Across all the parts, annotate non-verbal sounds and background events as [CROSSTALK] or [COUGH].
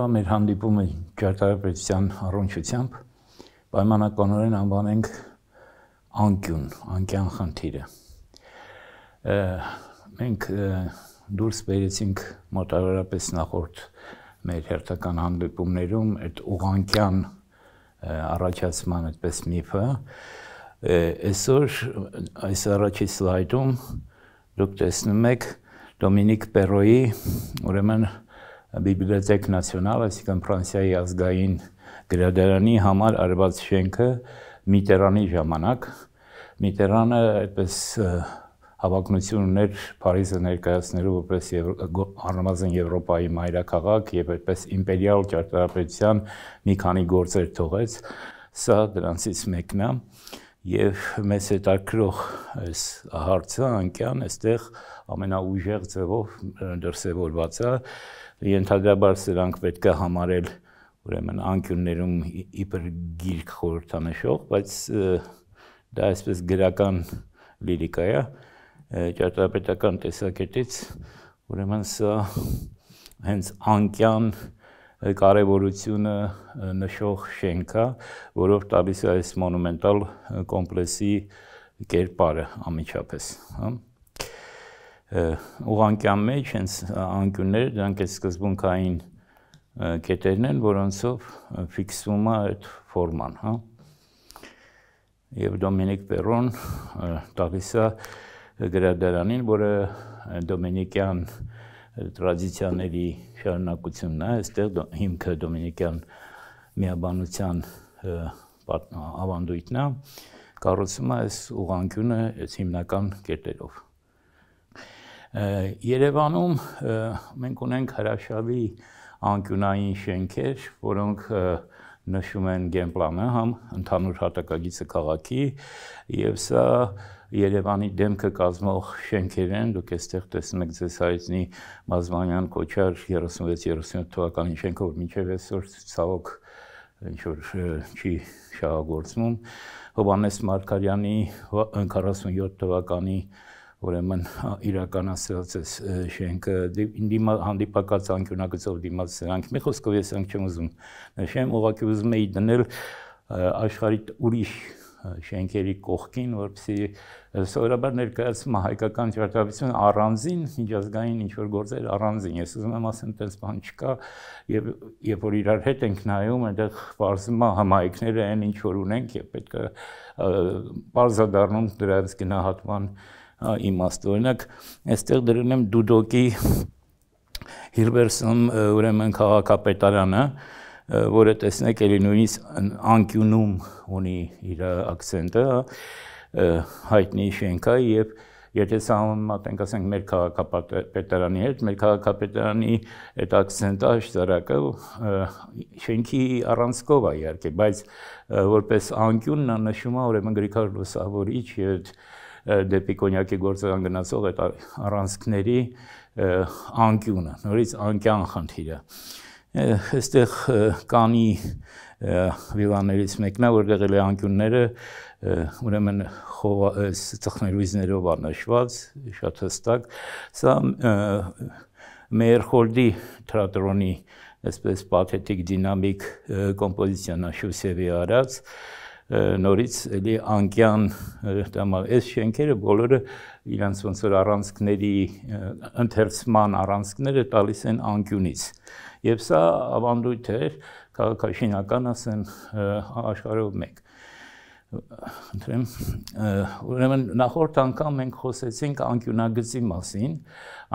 օրվա մեր հանդիպումը ճարտարապետության առոնչությամբ պայմանականորեն անվանենք անկյուն, անկյան խնդիրը։ Մենք դուրս բերեցինք մոտավորապես նախորդ մեր հերթական հանդիպումներում այդ ուղանկյան առաջացման այդպես միֆը այսօր այս առաջի սլայդում դուք տեսնում եք Դոմինիկ Պերոյի ուրեմն Bibliothèque Nationale, այսինքն Ֆրանսիայի ազգային գրադարանի համար արված շենքը Միտերանի ժամանակ Միտերանը այդպես հավակնություն ուներ Փարիզը ներկայացնելու որպես առնվազն Եվրոպայի մայրաքաղաք եւ այդպես իմպերիալ ճարտարապետության մի քանի գործեր թողեց։ Սա դրանցից մեկն է եւ մեզ հետաքրող այս հարցը անկյան այստեղ ամենաուժեղ ձևով դրսեւորված է Ենթադրաբար սրանք պետք է համարել ուրեմն անկյուններում իբր գիրք խորհրդանշող, բայց դա այսպես գրական լիրիկա է, ճարտարապետական տեսակետից ուրեմն սա հենց անկյան կարևորությունը նշող շենք է, որով տալիս է այս մոնումենտալ կոմպլեքսի կերպարը ամիջապես, հա՞ ուղանկյան մեջ հենց անկյունները դրանք է սկզբունքային կետերն են, որոնցով ֆիքսվում է այդ ֆորման, հա եւ Դոմինիկ Պերոն տալիս է գրադարանին, որը դոմինիկյան տրադիցիաների շարունակությունն է, այստեղ հիմքը դոմինիկյան միաբանության ավանդույթն է, կառուցվում է այս ուղանկյունը այս հիմնական կետերով։ Երևանում մենք ունենք հրաշալի անկյունային շենքեր, որոնք նշում են գեմպլանը համ ընդհանուր հատակագիծը քաղաքի եւ սա Երևանի դեմքը կազմող շենքեր են, դուք էստեղ տեսնում եք ձեզ հայտնի Մազմանյան կոչար 36-37 թվականի շենքը, որ մինչև այսօր ցավոք ինչ որ չի շահագործվում։ Հովանես Մարգարյանի 47 թվականի ուրեմն իրականացրած է շենքը դիմա հանդիպակաց անկյունակցով դիմաց սրանք մի խոսքով ես անք չեմ ուզում նշեմ ուղղակի ուզում էի դնել աշխարհի ուրիշ շենքերի կողքին որովհետեւ սովորաբար ներկայացում է հայկական ճարտարապետություն առանձին միջազգային ինչ որ գործեր առանձին ես ուզում եմ ասեմ տես բան չկա եւ երբ որ իրար հետ ենք նայում այնտեղ բարձում է համայնքները այն ինչ որ ունենք եւ պետք է բարձադառնում դրանց գնահատման իմաստ։ Օրինակ, այստեղ դրել եմ Դուդոկի Հիլբերսոն ուրեմն քաղաքապետարանը, որը տեսնեք էլի նույնիսկ անկյունում ունի իր акցենտը, հայտնի շենքա եւ եթե համեմատենք ասենք մեր քաղաքապետարանի հետ, մեր քաղաքապետարանի այդ акցենտը հաշտարակը շենքի առանցքով է իհարկե, բայց որպես անկյուն նա նշում է ուրեմն Գրիգոր Լուսավորիչ եւ այդ դեպի կոնյակի գործարան գնացող այդ առանցքների անկյունը, նորից անկյան խնդիրը։ Այստեղ կանի վիլաներից մեկն է, որտեղ էլի անկյունները ուրեմն ծխներույզներով անաշխված, շատ հստակ։ Սա Մերխոլդի թատրոնի այսպես պաթետիկ դինամիկ կոմպոզիցիան Շուսևի արած նորից էլի անկյան դամալ այս շենքերը բոլորը իրանց ոնց որ առանցքների ընթերցման առանցքները տալիս են անկյունից եւ սա ավանդույթ է քաղաքաշինական ասեն աշխարհով մեկ ընտրեմ ուրեմն նախորդ անգամ մենք խոսեցինք անկյունագծի մասին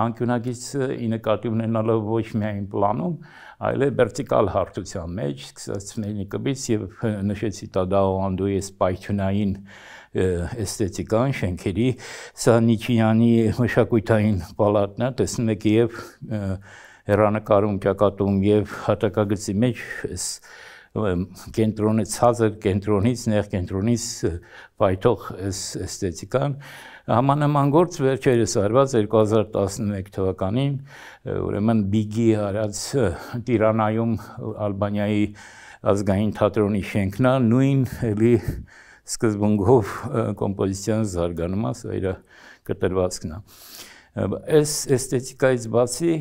անկյունագիծը ի նկատի ունենալով ոչ միայն պլանում այլև վերտիկալ հարթության մեջ, սկսած Սմելնիկովից եւ նշեցի Տադաո Անդոյես պայթյունային էսթետիկան շենքերի Սանիչյանի մշակութային պալատն է, տեսնում եք եւ հերանեկարում, ճակատում եւ հատակագծի մեջ այս կենտրոնից ցածր կենտրոնից նեղ կենտրոնից պայթող էս էսթետիկան էս Համանման գործ վերջերս արված 2011 թվականին, ուրեմն Բիգի արած Տիրանայում Ալբանիայի ազգային թատրոնի շենքն է, նույն էլի սկզբունքով կոմպոզիցիան զարգանում է, սա իր կտրվածքն է։ Այս էսթետիկայից բացի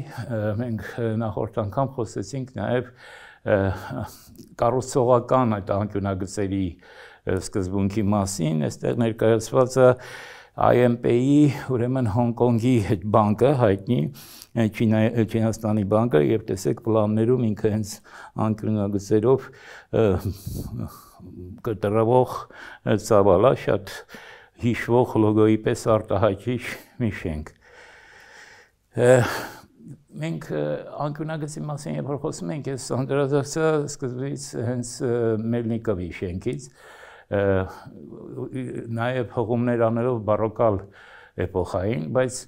մենք նախորդ անգամ խոսեցինք նաև կառուցողական այդ անկյունագծերի սկզբունքի մասին, այստեղ ներկայացված է IMP-ի, ուրեմն Հոնկոնգի այդ բանկը հայտնի Չինա Չինաստանի բանկը եւ տեսեք պլաններում ինքը հենց անկրնագծերով կտրավող ծավալա շատ հիշվող լոգոյի պես արտահայտիչ մի շենք։ Մենք անկրնագծի մասին երբ խոսում ենք, ես անդրադարձա սկզբից հենց Մելնիկովի շենքից, նաև հողումներ անելով բարոկալ էպոխային, բայց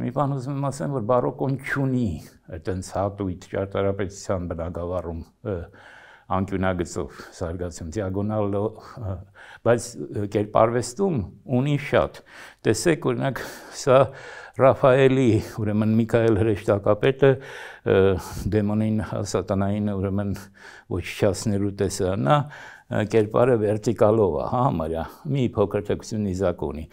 մի բան ուզում եմ ասեմ, որ բարոկոն չունի այտենց հատույթ ճարտարապետության բնակավարում անկյունագծով զարգացում դիագոնալ բայց կերպարվեստում ունի շատ տեսեք օրինակ սա Ռաֆայելի ուրեմն Միքայել հրեշտակապետը դեմոնին սատանային ուրեմն ոչնչացնելու տեսանա կերպարը վերտիկալով է, հա, համարյա, մի փոքր թեքություն իզակ ունի։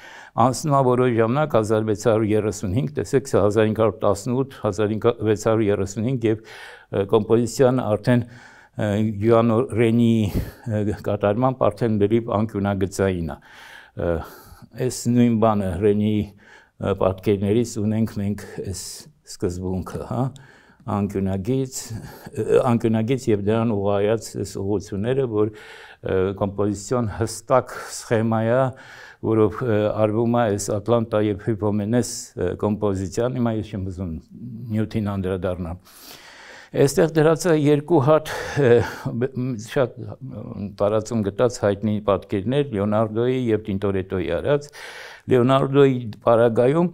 Անցնա որոշ ժամանակ 1635, տեսեք 1518, 1635 եւ կոմպոզիցիան արդեն Գյուանորենի կատարմամբ արդեն դրիպ անկյունագծային է։ Այս նույն բանը Ռենի պատկերներից ունենք մենք այս սկզբունքը, հա, անկյունագից, անկյունագից եւ դրան ուղայած այս ուղությունները, որ կոմպոզիցիոն հստակ սխեմա է, որով արվում է այս Ատլանտա եւ Հիպոմենես կոմպոզիցիան, հիմա ես չեմ ուզում նյութին անդրադառնալ։ Այստեղ դրած է երկու հատ շատ տարածում գտած հայտնի պատկերներ Լեոնարդոյի եւ Տինտորետոյի արած։ Լեոնարդոյի պարագայում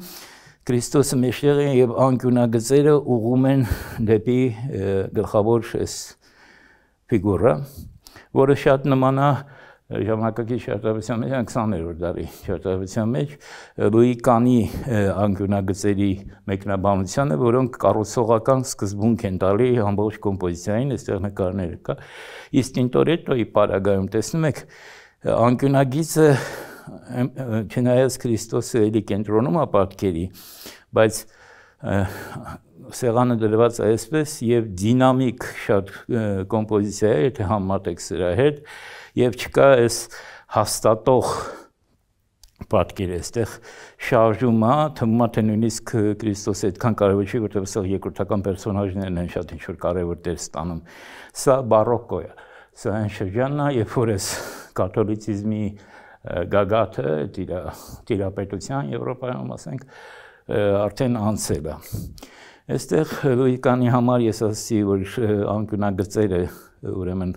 Քրիստոսը մեջերը եւ անկյունագծերը ուղում են դեպի գլխավոր այս ֆիգուրա, որը շատ նման է ժամանակակից շրջավարության մեջ 20-րդ դարի շրջավարության մեջ Լուի Կանի անկյունագծերի մեկնաբանությանը, որոնք կառուցողական սկզբունք են տալի ամբողջ կոմպոզիցիային, այստեղ նկարները կա։ Իսկ Տինտորետոյի պարագայում տեսնում եք անկյունագիծը չնայած Քրիստոսը էլի կենտրոնում է պատկերի, բայց սեղանը դրված է այսպես եւ դինամիկ շատ կոմպոզիցիա է, եթե համատեք սրա հետ եւ չկա այս հաստատող պատկերը այստեղ շարժում է, թվում է թե նույնիսկ Քրիստոսը այդքան կարևոր չի, որտեղ սա երկրորդական պերսոնաժներն են շատ ինչ-որ կարևոր դեր ստանում։ Սա բարոկկո է։ Սա այն շրջանն է, երբ որ էս կաթոլիցիզմի գագաթը, դիրա դիրապետության Եվրոպայում ասենք, արդեն անցել է։ դիրա, Այստեղ Լուիկանի համար ես ասացի, որ անկյունագծերը ուրեմն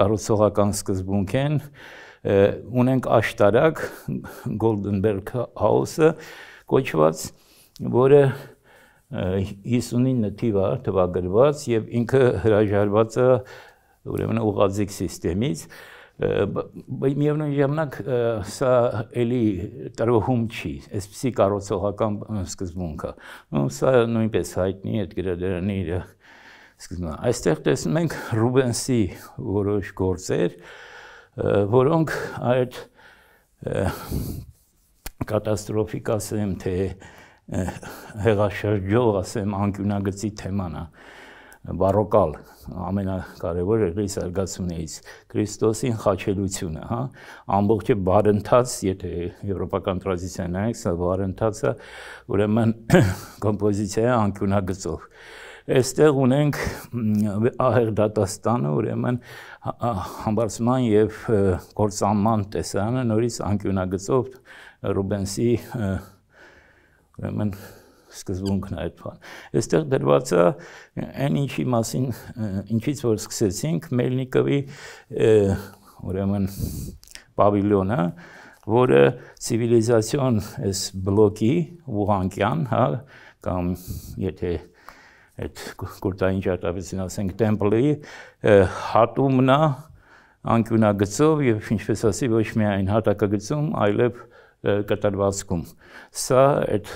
կառուցողական սկզբունք են։ Ունենք աշտարակ Goldenberg House-ը կոչված, որը 59 թիվա թվագրված եւ ինքը հրաժարված է ուրեմն ուղղաձիգ համակարգից միևնույն ժամանակ սա էլի տրոհում չի, այսպեսի կարոցողական սկզբունքը։ Ու սա նույնպես հայտնի է գրադարանի իր սկզբունքը։ Այստեղ տեսնում ենք Ռուբենսի որոշ գործեր, որոնք այդ կատաստրոֆիկ ասեմ, թե հեղաշրջող ասեմ անկյունագծի թեման է։ թե, բարոկալ ամենակարևորը ռիսարգացումներից Քրիստոսին խաչելությունը, հա, ամբողջը բարընթաց, եթե եվրոպական տրադիցիան նայեք, սա բարընթացը ուրեմն [COUGHS] կոմպոզիցիայի անկյունագծով այստեղ ունենք ահեղ դատաստանը, ուրեմն համբարձման եւ գործանման տեսարանը նորից անկյունագծով Ռուբենսի ուրեմն սկզբունքն այդ բան։ Այստեղ դրված է այն ինչի մասին, ինչից որ սկսեցինք, Մելնիկովի ուրեմն պավիլյոնը, որը ցիվիլիզացիոն էս բլոկի ուղանկյան, հա, կամ եթե այդ կուրտային ճարտարապետին ասենք տեմպլի հատումնա անկյունագծով եւ ինչպես ասի ոչ միայն հատակագծում, այլև կտրվածքում։ Սա այդ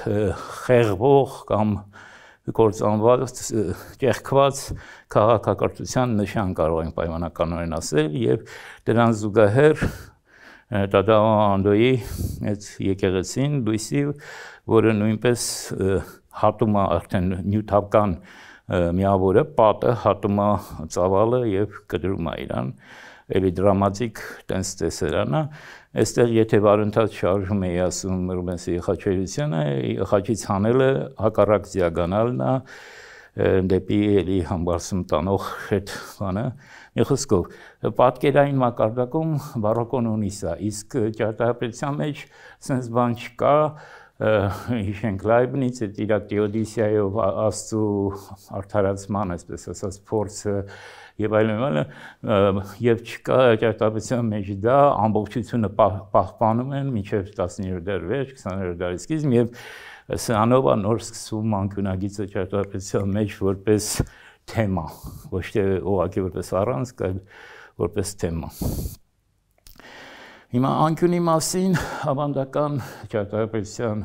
խեղվող կամ կործանված ճեղքված քաղաքակրթության նշան կարող ենք պայմանականորեն ասել եւ դրան զուգահեռ Տադաո Անդոյի այդ եկեղեցին լույսի, որը նույնպես հատում է արդեն նյութական միավորը, պատը հատում է ծավալը եւ կդրում է իրան։ Ա, էլի դրամատիկ տենց տեսերանա, այստեղ եթե վարընթաց շարժում էի ասում Ռուբենսի Խաչերյանը, Խաչից հանելը հակառակ դիագոնալն է դեպի էլի համբարձում տանող այդ բանը մի խոսքով պատկերային մակարդակում բարոկոն ունի սա իսկ ճարտարապետության մեջ sense բան չկա հիշենք Լայբնից այդ իր դիոդիսիայով աստու արդարացման, այսպես ասած, փորձը եւ այլն այլն եւ չկա ճարտարապետության մեջ դա ամբողջությունը պահպանում են մինչեւ 19-րդ դարի վերջ 20-րդ դարի սկիզբ եւ սրանով նոր սկսում անկյունագիծը ճարտարապետության մեջ որպես թեմա ոչ թե ուղղակի որպես առանցք այլ որպես թեմա Հիմա անկյունի մասին ավանդական ճարտարապետության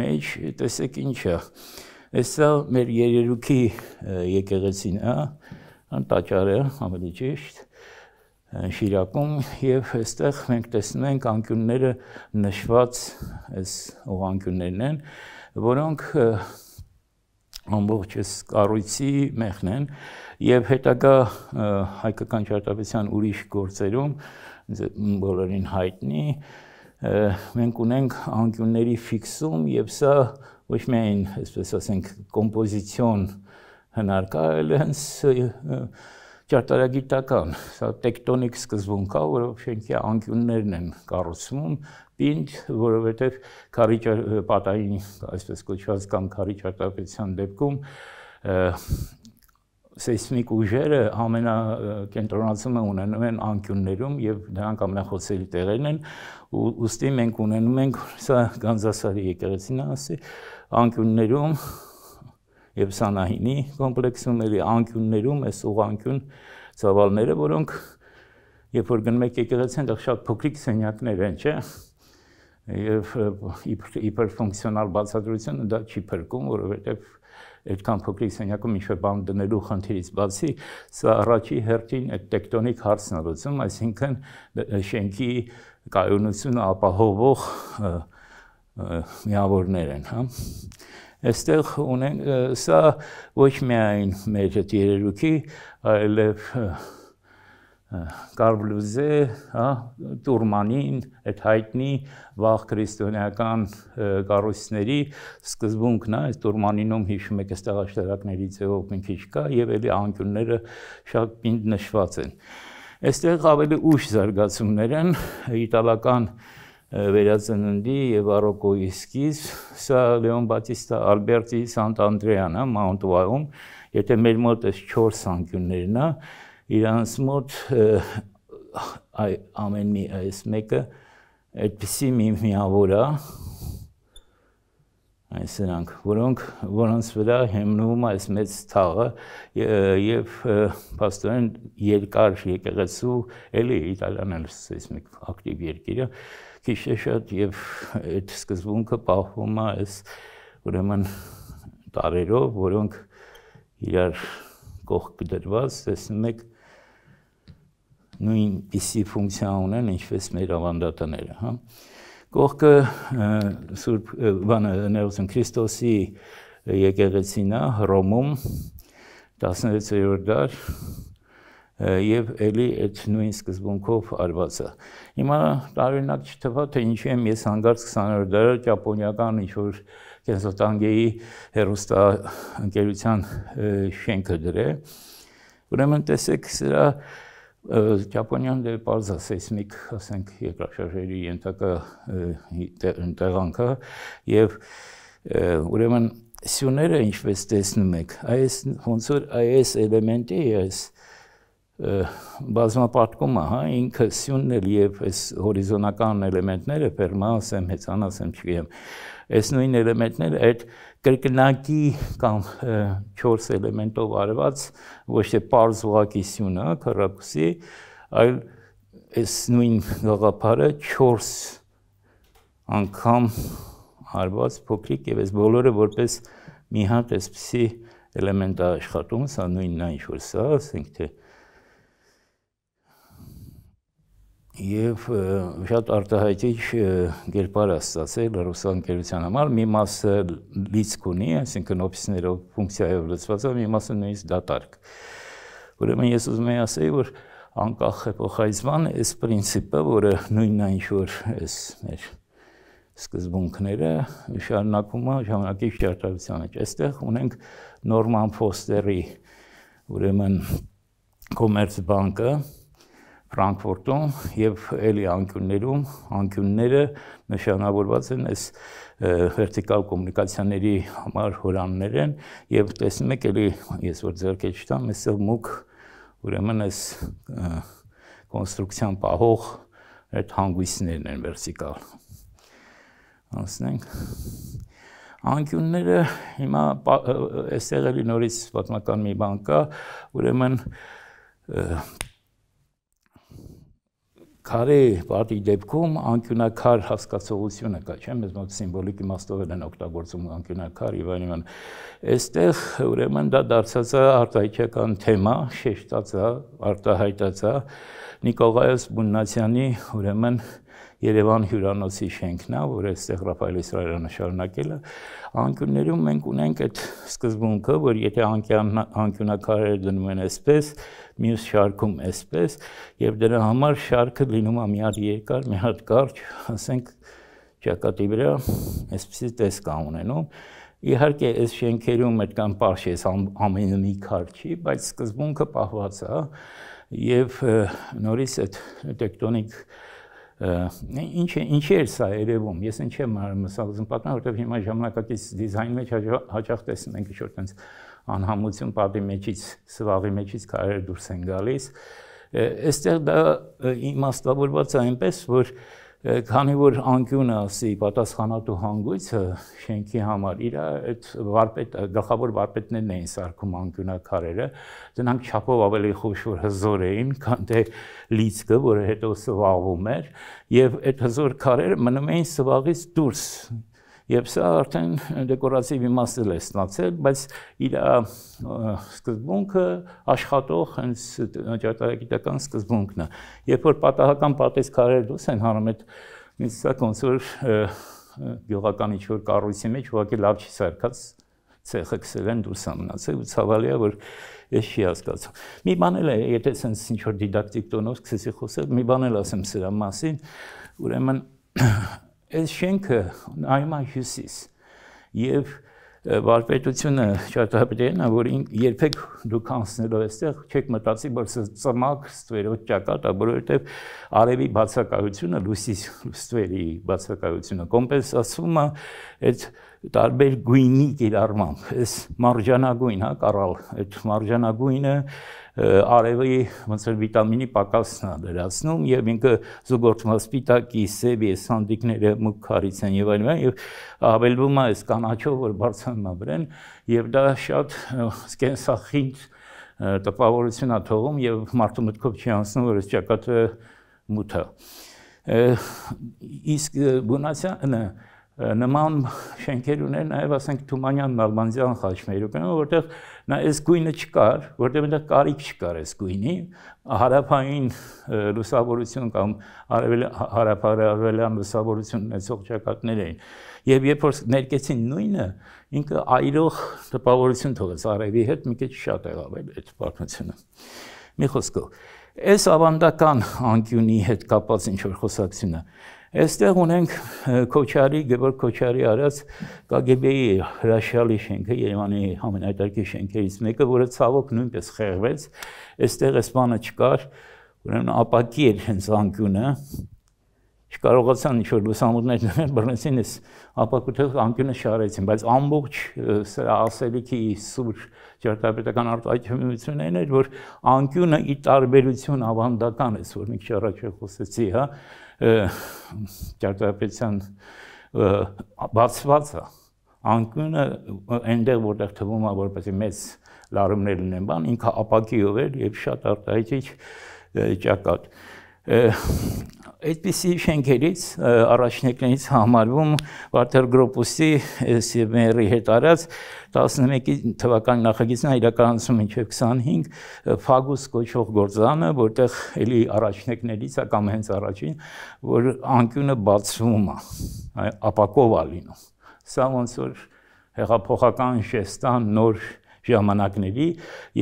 մեջ տեսեք ինչ է։ Այսա մեր երերուքի եկեղեցին է, տաճարը ավելի ճիշտ Շիրակում եւ այստեղ մենք տեսնում ենք անկյունները նշված այս օղանկյուններն են, որոնք ամբողջ այս կառույցի մեխն են եւ հետագա հայկական ճարտարապետության ուրիշ գործերում բոլորին հայտնի մենք ունենք անկյունների ֆիքսում եւ սա ոչ միայն, այսպես ասենք, կոմպոզիցիոն հնարքա, այլ հենց ճարտարագիտական, սա տեկտոնիկ սկզբունք կա, որով շենքի անկյուններն են կառուցվում, պինդ, որովհետև քարի պատային, այսպես կոչված կամ քարի ճարտարապետության դեպքում սեյսմիկ ուժերը ամենակենտրոնացումը ունենում են անկյուններում եւ դրանք ամենախոցելի տեղերն են ու ուստի մենք ունենում ենք սա Գանձասարի եկեղեցին ասի անկյուններում եւ Սանահինի կոմպլեքսումների անկյուններում այս ուղանկյուն ծավալները, որոնք երբ որ գնում եք եկեղեցի, այնտեղ շատ փոքրիկ սենյակներ են, չէ՞։ Եվ իբր ֆունկցիոնալ բացատրությունը դա չի փրկում, որովհետեւ այդքան փոքրիկ սենյակում ինչ որ բան դնելու խնդիրից բացի, սա առաջի հերթին այդ տեկտոնիկ հարցն է լուծում, այսինքն շենքի կայունությունը ապահովող միավորներ են, հա այստեղ ունենք սա ոչ միայն մեր այդ երերուքի, այլև Կարբլուզե, հա, Տուրմանին, այդ հայտնի վաղ քրիստոնեական կառույցների սկզբունքն է, այս Տուրմանինում հիշում եք, այստեղ աշտարակների ձևով մի քիչ կա եւ ելի անկյունները շատ պինդ նշված են։ Այստեղ ավելի ուշ զարգացումներ են իտալական վերածննդի եւ բարոկոյի սկիզ, սա Լեոն Բատիստա Ալբերտի Սանտ-Անդրեանա Մանտուայում, եթե մեր մոտ էս 4 անկյուններն է, իրանց մոտ այ ամեն մի այս մեկը այդպեսի մի միավոր է այս նրանք որոնք որոնց վրա հիմնվում այս մեծ թաղը եւ փաստորեն երկար եկեղեցու էլի իտալիաներս սեյսմիկ ակտիվ երկիրը քիչ է շատ եւ այդ սկզբունքը պահվում է այս ուրեմն տարերով, որոնք իրար կողք դրված, տեսնում եք նույն իսի ֆունկցիա ունեն, ինչպես մեր ավանդատները, հա։ Կողքը Սուրբ բանը ներողություն Քրիստոսի եկեղեցին է Հռոմում 16-րդ դար եւ ելի այդ նույն սկզբունքով արվածա։ Հիմա տարօրինակ չթվա թե ինչի եմ ես հանգարց 20-րդ դարը ճապոնիական ինչ որ կենսոտանգեի հերոստա ընկերության շենքը դրե։ Ուրեմն տեսեք սրա Ճապոնիան դե բարձա սեյսմիկ, ասենք, երկրաշարժերի ենթակա տեղանքը եւ ուրեմն սյուները ինչպես տեսնում եք, այս ոնց որ այս էլեմենտի այս բազմապատկումը, հա, ինքը սյունն էլ եւ այս հորիզոնական էլեմենտները, ֆերմա ասեմ, հեծան ասեմ, չգիտեմ, այս նույն էլեմենտները այդ կրկնակի կամ 4 էլեմենտով արված ոչ թե պարզ ուղակի սյունը, քարակուսի, այլ այս նույն գաղափարը 4 անգամ արված փոքրիկ եւ այս բոլորը որպես մի հատ այսպիսի էլեմենտ է աշխատում, սա նույնն է ինչ որ սա, ասենք թե եւ շատ արտահայտիչ գերբար ստացել ռուսական գերության համար մի մասը լիցք ունի, այսինքն օֆիսներով ֆունկցիայով լծված է, մի մասը նույնիսկ դատարկ։ Ուրեմն ես ուզում եի ասել, որ անկախ փոխայցման այս principը, որը նույնն է ինչ որ այս մեր սկզբունքները շարունակվում է ժամանակի շրջանառության մեջ։ Այստեղ ունենք Նորման Ֆոստերի ուրեմն Commerce Bank-ը, Ֆրանկֆուրտում եւ ելի անկյուններում անկյունները նշանավորված են այս վերտիկալ կոմունիկացիաների համար հորաններ են եւ տեսնում եք ելի ես որ ձերքե չտամ այսը մուկ ուրեմն այս կոնստրուկցիան պահող այդ հանգույցներն են վերտիկալ անցնենք անկյունները հիմա այստեղ էլի նորից պատմական մի բան կա ուրեմն Քարի պատի դեպքում անկյունակար հասկացողությունը կա, չէ՞, մեզ մոտ սիմվոլիկ իմաստով են օգտագործում անկյունակար եւ այլն այլն։ Այստեղ ուրեմն դա դարձած է արտահայտական թեմա, շեշտած է, արտահայտած է Նիկողայոս Բուննացյանի ուրեմն Երևան հյուրանոցի շենքն է, որ այստեղ Ռաֆայել Իսրայելյանը շարունակել է, անկյուններում մենք ունենք այդ սկզբունքը, որ եթե անկյան անկյունակարերը դնում են այսպես, մյուս շարքում այսպես, եւ դրա համար շարքը լինում է մի հատ երկար, մի հատ կարճ, ասենք ճակատի վրա այսպեսի տեսք ունենում Իհարկե, այս շենքերում այդ կան པարշես ամեն մի քարչի, բայց սկզբունքը պահված է եւ նորից այդ տեկտոնիկ այդ Ինչ է, ինչի է սա երևում։ Ես ինչ եմ ասած, պատմեմ, որովհետև հիմա ժամանակակից դիզայն մեջ հաճախ տեսնում ենք ինչ-որ տենց անհամություն պատի մեջից, սվաղի մեջից քարեր դուրս են գալիս։ Այստեղ դա իմաստավորված է այնպես, որ Քանի որ անկյունը ասի պատասխանատու հանգույցը շենքի համար իր այդ վարպետ գլխավոր վարպետներն էին սարքում անկյունակարերը, դրանք չափով ավելի խոշոր հզոր էին, քան թե լիցքը, որը հետո սվաղվում էր, եւ այդ հզոր քարերը մնում էին սվաղից դուրս, Եվ սա արդեն դեկորատիվ իմաստել է ստացել, բայց իր սկզբունքը աշխատող հենց ճարտարագիտական սկզբունքն է։ Երբ որ պատահական պատես քարերը դուրս են հանում այդ ինձ սա ոնց որ գյուղական ինչ որ կառույցի մեջ ուղղակի լավ չի սարքած ցեխը քսել են դուրս ամնացել ու ցավալի է որ ես չի հասկացում։ Մի բան էլ է, եթե sense ինչ որ դիդակտիկ տոնով սկսեցի խոսել, մի բան էլ ասեմ սրա մասին, ուրեմն Այս շենքը նայում է հյուսիս եւ վարպետությունը շատ հպտեն է, որ երբեք դուք անցնելով այստեղ չեք մտածի, որ սա ծմակ ստվերոտ ճակատ է, որովհետև արևի բացակայությունը, լուսիս ստվերի բացակայությունը կոմպենսացվում է այդ տարբեր գույնի կիրառմամբ։ Այս մարջանագույն, հա, կարալ, այդ մարջանագույնը արևի ոնց որ վիտամինի պակասն է դրացնում եւ ինքը զուգորդում է սպիտակի, սեբի, սանդիկները, մուքարիցեն եւ այլն եւ ավելվում է այս կանաչով որ բարձրանում է վրան եւ դա շատ կենսախինջ տպավորություն է թողում եւ մարդու մտքով չի անցնում որ այս ճակատը մութ է իսկ բունացյանը նման շենքեր ունեն նաև ասենք Թումանյան, Նալբանդյան խաչմերուկները, որտեղ Նա այս գույնը չկար, որտեղ այնտեղ կարիք չկար այս գույնի, հարաբային լուսավորություն կամ հարաբարավելյան լուսավորություն ունեցող ճակատներ էին։ Եվ երբ որ ներկեցին նույնը, ինքը այրող տպավորություն թողեց արևի հետ, մի քիչ շատ եղավ այդ պատմությունը։ Մի խոսքով, այս ավանդական անկյունի հետ կապված ինչ որ խոսակցությունը Այստեղ ունենք Քոչարի, Գևոր Քոչարի արած KGB-ի հրաշալի շենքը, Երևանի ամենայտարքի շենքերից մեկը, որը ցավոք նույնպես խեղվեց։ Այստեղ էս բանը չկար, ուրեմն ապակի էր հենց անկյունը, չկարողացան ինչ որ լուսամուտներ դնել, բռնեցին էս ապակուտեղ անկյունը շարեցին, բայց ամբողջ սրա ասելիքի սուր ճարտարապետական արտահայտություններն էր, որ անկյունը ի տարբերություն ավանդական է, որ մի քիչ առաջ խոսեցի, հա, ճարտարապետության բացվածը անկյունը այնտեղ որտեղ թվում է որպեսի մեծ լարումներ լինեն բան ինքը ապակիով էր եւ շատ արտահայտիչ ճակատ Այդպիսի շենքերից առաջնեկներից համարվում Վարդեր Գրոպուսի SMR-ի հետ արած 11 թվականի նախագիծն իրականացում մինչև 25 Փագուս կոչող գործանը, որտեղ էլի առաջնեկներից է կամ հենց առաջին, որ անկյունը բացվում է, ապակով է լինում։ Սա ոնց որ հեղափոխական շեստան նոր ժամանակների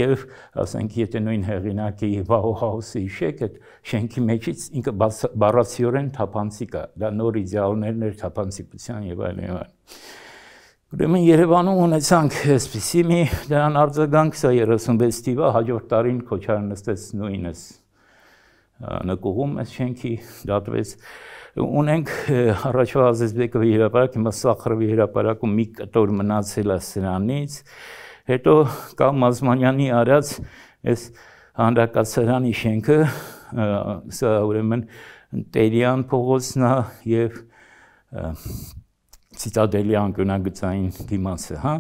եւ ասենք եթե նույն հեղինակի Bauhaus-ի շեքը շենքի մեջից ինքը բառացիորեն թափանցիկ է, դա նոր իդեալներն էր թափանցիկության եւ այլն եւ այլն։ Ուրեմն Երևանում ունեցանք այսպիսի մի դրան արձագանք, սա 36 թիվը հաջորդ տարին Քոչարը նստեց նույնս նկուղում այս շենքի դատվեց ունենք առաջվա Ազիզբեկովի հրապարակ, հիմա Սախրովի հրապարակում մի կտոր մնացել է սրանից, հետո կա Մազմանյանի արած այս հանրակացարանի շենքը սա ուրեմն Տերյան փողոցն է եւ ցիտադելի անկյունագծային դիմասը, հա։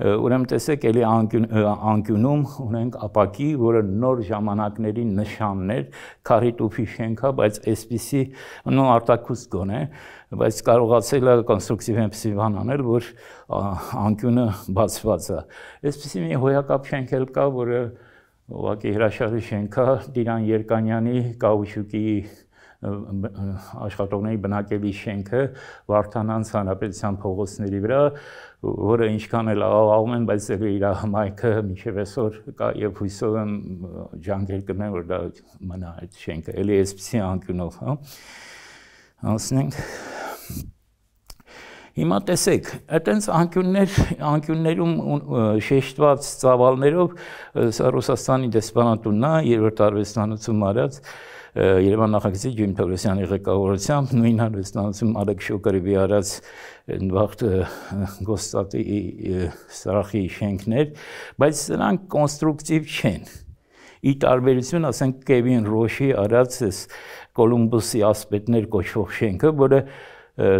Ուրեմն տեսեք, ելի անկյուն անկյունում ունենք ապակի, որը նոր ժամանակների նշաններ, քարի տուփի շենքա, բայց այսպիսի նո արտակուս գոնե, բայց կարողացել է կոնստրուկտիվ այնպիսի բան անել, որ անկյունը բացված է։ Այսպիսի մի հոյակապ շենք էլ կա, որը որ ուղղակի հրաշալի շենքա Տիրան Երկանյանի Կաուչուկի աշխատողների բնակելի շենքը Վարդանանց հանրապետության փողոցների վրա, որը ինչքան էլ աղաղում են, բայց այդ իր համայնքը միշտ այսօր կա եւ հույսով եմ ջանքեր կնեմ, որ դա մնա այդ շենքը, ելի այսպեսի անկյունով, հա։ Անցնենք Հիմա տեսեք, այտենց անկյուններ, անկյուններում շեշտված ծավալներով Ռուսաստանի դեսպանատունն է երրորդ արվեստանոցում արած Երևան նախագծի Ջիմ Թովրեսյանի ղեկավարությամբ նույն արվեստանոցում Ալեք Շոկարևի արած վաղտ Գոստատի սրախի շենքներ, բայց նրանք կոնստրուկտիվ չեն։ Ի տարբերություն, ասենք Կևին Ռոշի արած Կոլումբուսի ասպետներ կոչվող շենքը, որը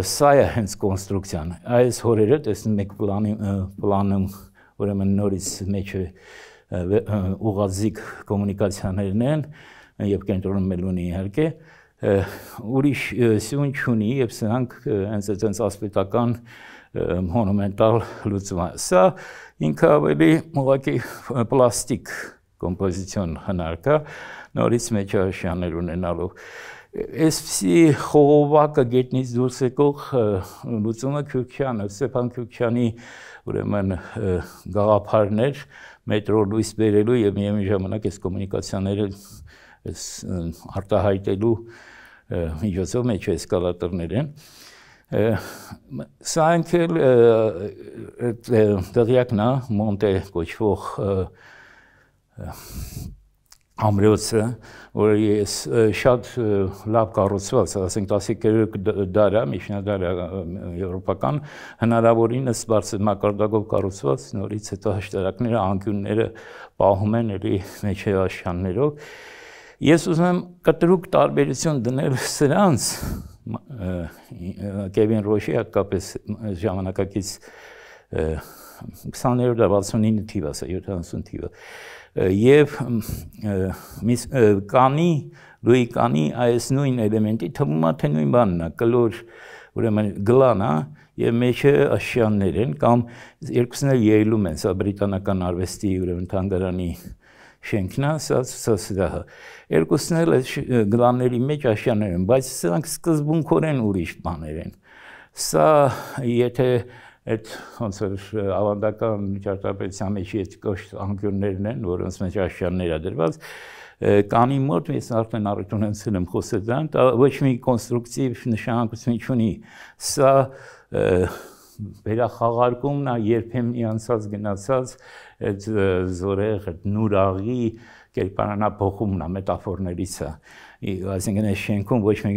սա է հենց կոնստրուկցիան։ Այս հորերը տեսնում եք պլանի պլանում ուրեմն նորից մեջը ուղղաձիգ կոմունիկացիաներն են եւ կենտրոնում մելունի իհարկե ուրիշ սյուն չունի եւ սրանք հենց այդպես ասպետական մոնումենտալ լուծում է։ Սա ինքը ավելի ուղղակի պլաստիկ կոմպոզիցիոն հնարք է նորից մեջը շաներ ունենալով Այսպիսի խողովակը գետնից դուրս եկող լուծումը Քյուրքյանը, Ստեփան Քյուրքյանի ուրեմն գաղափարներ մետրո լույս բերելու եւ միևնույն ժամանակ այս կոմունիկացիաները այս արտահայտելու միջոցով մեջ էսկալատորներ են։ Սա ինքն էլ տեղյակնա Մոնտե կոչվող ամրոցը, որը ես շատ լավ կառուցված, ասենք 10 կերոկ դարա, միջնադարա եվրոպական հնարավորինս բարձր մակարդակով կառուցված, նորից հետո հաշտարակները, անկյունները պահում են էլի մեջև աշյաններով։ Ես ուզում եմ կտրուկ տարբերություն դնել սրանց Կևին Ռոշի հատկապես ժամանակակից 20-րդ 69 թիվը, 70 թիվը եւ կանի լուի կանի այս նույն էլեմենտի թվում է թե նույն բանն է կլոր ուրեմն գլան է եւ մեջը աշյաններ են կամ երկուսն էլ ելում են սա բրիտանական արվեստի ուրեմն թանգարանի շենքն է սա սա սա երկուսն էլ գլանների մեջ աշյաններ են բայց սրանք սկզբունքորեն ուրիշ բաներ են սա եթե այդ ոնց որ ավանդական ճարտարապետության մեջ այդ կոշ անկյուններն են, որոնց մեջ աշյաններ ադրված կանի մոտ ես արդեն առաջ ունեցել եմ խոսել դրան, դա ոչ մի կոնստրուկտիվ նշանակություն չունի։ Սա վերախաղարկումն է երբեմն անցած գնացած այդ զորեղ, այդ նուրաղի կերպարանափոխումն է, մետաֆորներից է։ Ա, այսինքն այս շենքում ոչ մի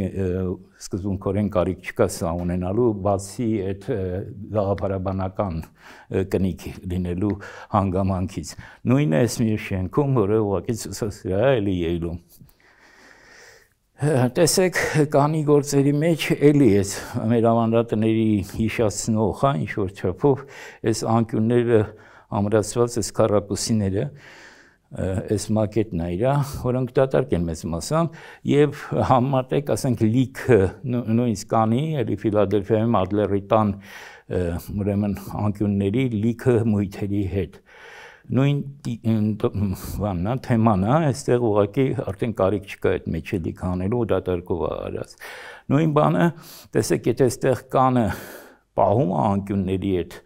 սկզբունքորեն կարիք չկա սա ունենալու, բացի այդ գաղափարաբանական կնիք լինելու հանգամանքից։ Նույնն է այս մի շենքում, որը ուղղակի ցուսասրալի ելում։ Տեսեք, կանի գործերի մեջ էլի էս մեր ավանդատների հիշացնող, հա, ինչ որ չափով այս անկյունները ամրացված այս քարակուսիները, այս մակետն է իրա, որոնք դատարկ են մեծ մասամբ եւ համատեկ, ասենք լիքը նույնիսկ կանի, էլի Ֆիլադելֆիայում Ադլերի տան ուրեմն անկյունների լիքը մույթերի հետ նույն բանն է, թեման է, այստեղ ուղղակի արդեն կարիք չկա այդ մեջը լիք անելու ու դատարկով արած։ Նույն բանը, տեսեք, եթե այստեղ կանը պահում անկյունների այդ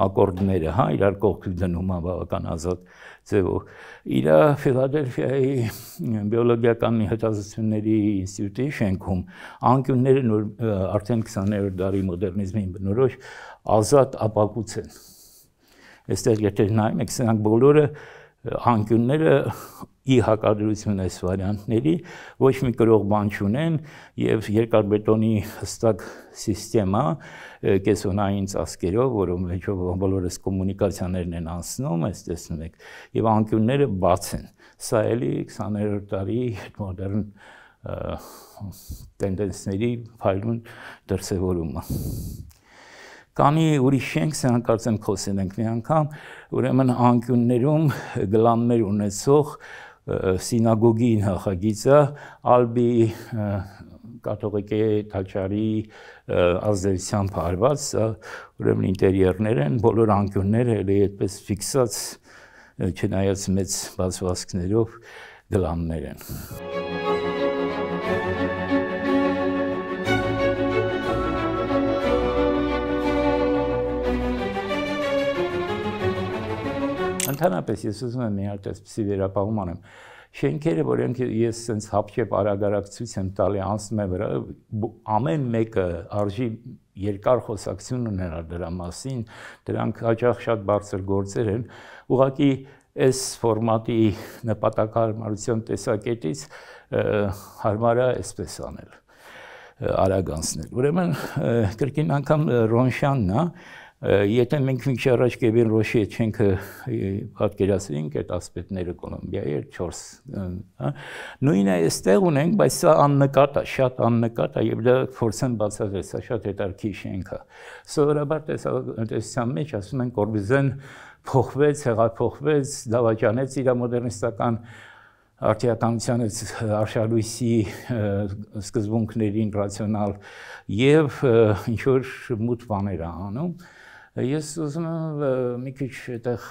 ակորդները, հա, իրար կողքի դնում է բավական ազատ ձևով։ Իր Ֆիլադելֆիայի բիոլոգիական հետազոտությունների ինստիտուտի շենքում անկյունները նոր արդեն 20-րդ դարի մոդեռնիզմին բնորոշ ազատ ապակուց են։ Այստեղ եթե նայում եք, սրանք բոլորը անկյունները ի հակադրություն այս վարիանտների ոչ մի գրող բան չունեն եւ երկարբետոնի հստակ համակարգա կեսոնային ծածկերով, որով մեջով բոլորս կոմունիկացիաներն են անցնում, այս տեսնում եք, եւ անկյունները բաց են։ Սա էլի 20-րդ դարի մոդեռն տենդենսների փայլուն դրսևորումը կանի ուրիշ շենք, սրանք կարծեմ խոսել ենք մի անգամ, ուրեմն անկյուններում գլաններ ունեցող սինագոգի նախագիծը ալբի կաթողիկե Թաչարի ազդեցությամբ արված, ուրեմն ինտերիերներ են, բոլոր անկյունները էլի այդպես ֆիքսած չնայած մեծ բացվածքներով գլաններ են։ Ա, Ընդհանրապես ես ուզում եմ միակ այսպեսի վերապահում անեմ։ Շենքերը, որոնք ես սենց հապճեպ արագարակցույց եմ տալի անցնում եմ վրա, ամեն մեկը արժի երկար խոսակցություն ունենալ դրա մասին, դրանք հաճախ շատ բարձր գործեր են։ Ուղղակի այս ֆորմատի նպատակարարության տեսակետից հարմար է այսպես անել արագ անցնել։ Ուրեմն կրկին անգամ Ռոնշյանն է, Եթե մենք ինչ առաջ Գեբել Ռոշի չենք պատկերացրինք այդ ասպետները Կոլումբիայի 4, հա։ Նույնը էստեղ ունենք, բայց սա աննկատ է, շատ աննկատ է եւ դա փորձեն բացատրել, սա շատ հետարքի շենք է։ Սովորաբար տեսության մեջ ասում են Կորբիզեն փոխվեց, հեղափոխվեց, դավաճանեց իր մոդեռնիստական արդիականության արշալույսի սկզբունքներին ռացիոնալ եւ ինչ որ մութ բաներ անում։ ա, Ես ուզում եմ մի քիչ այդեղ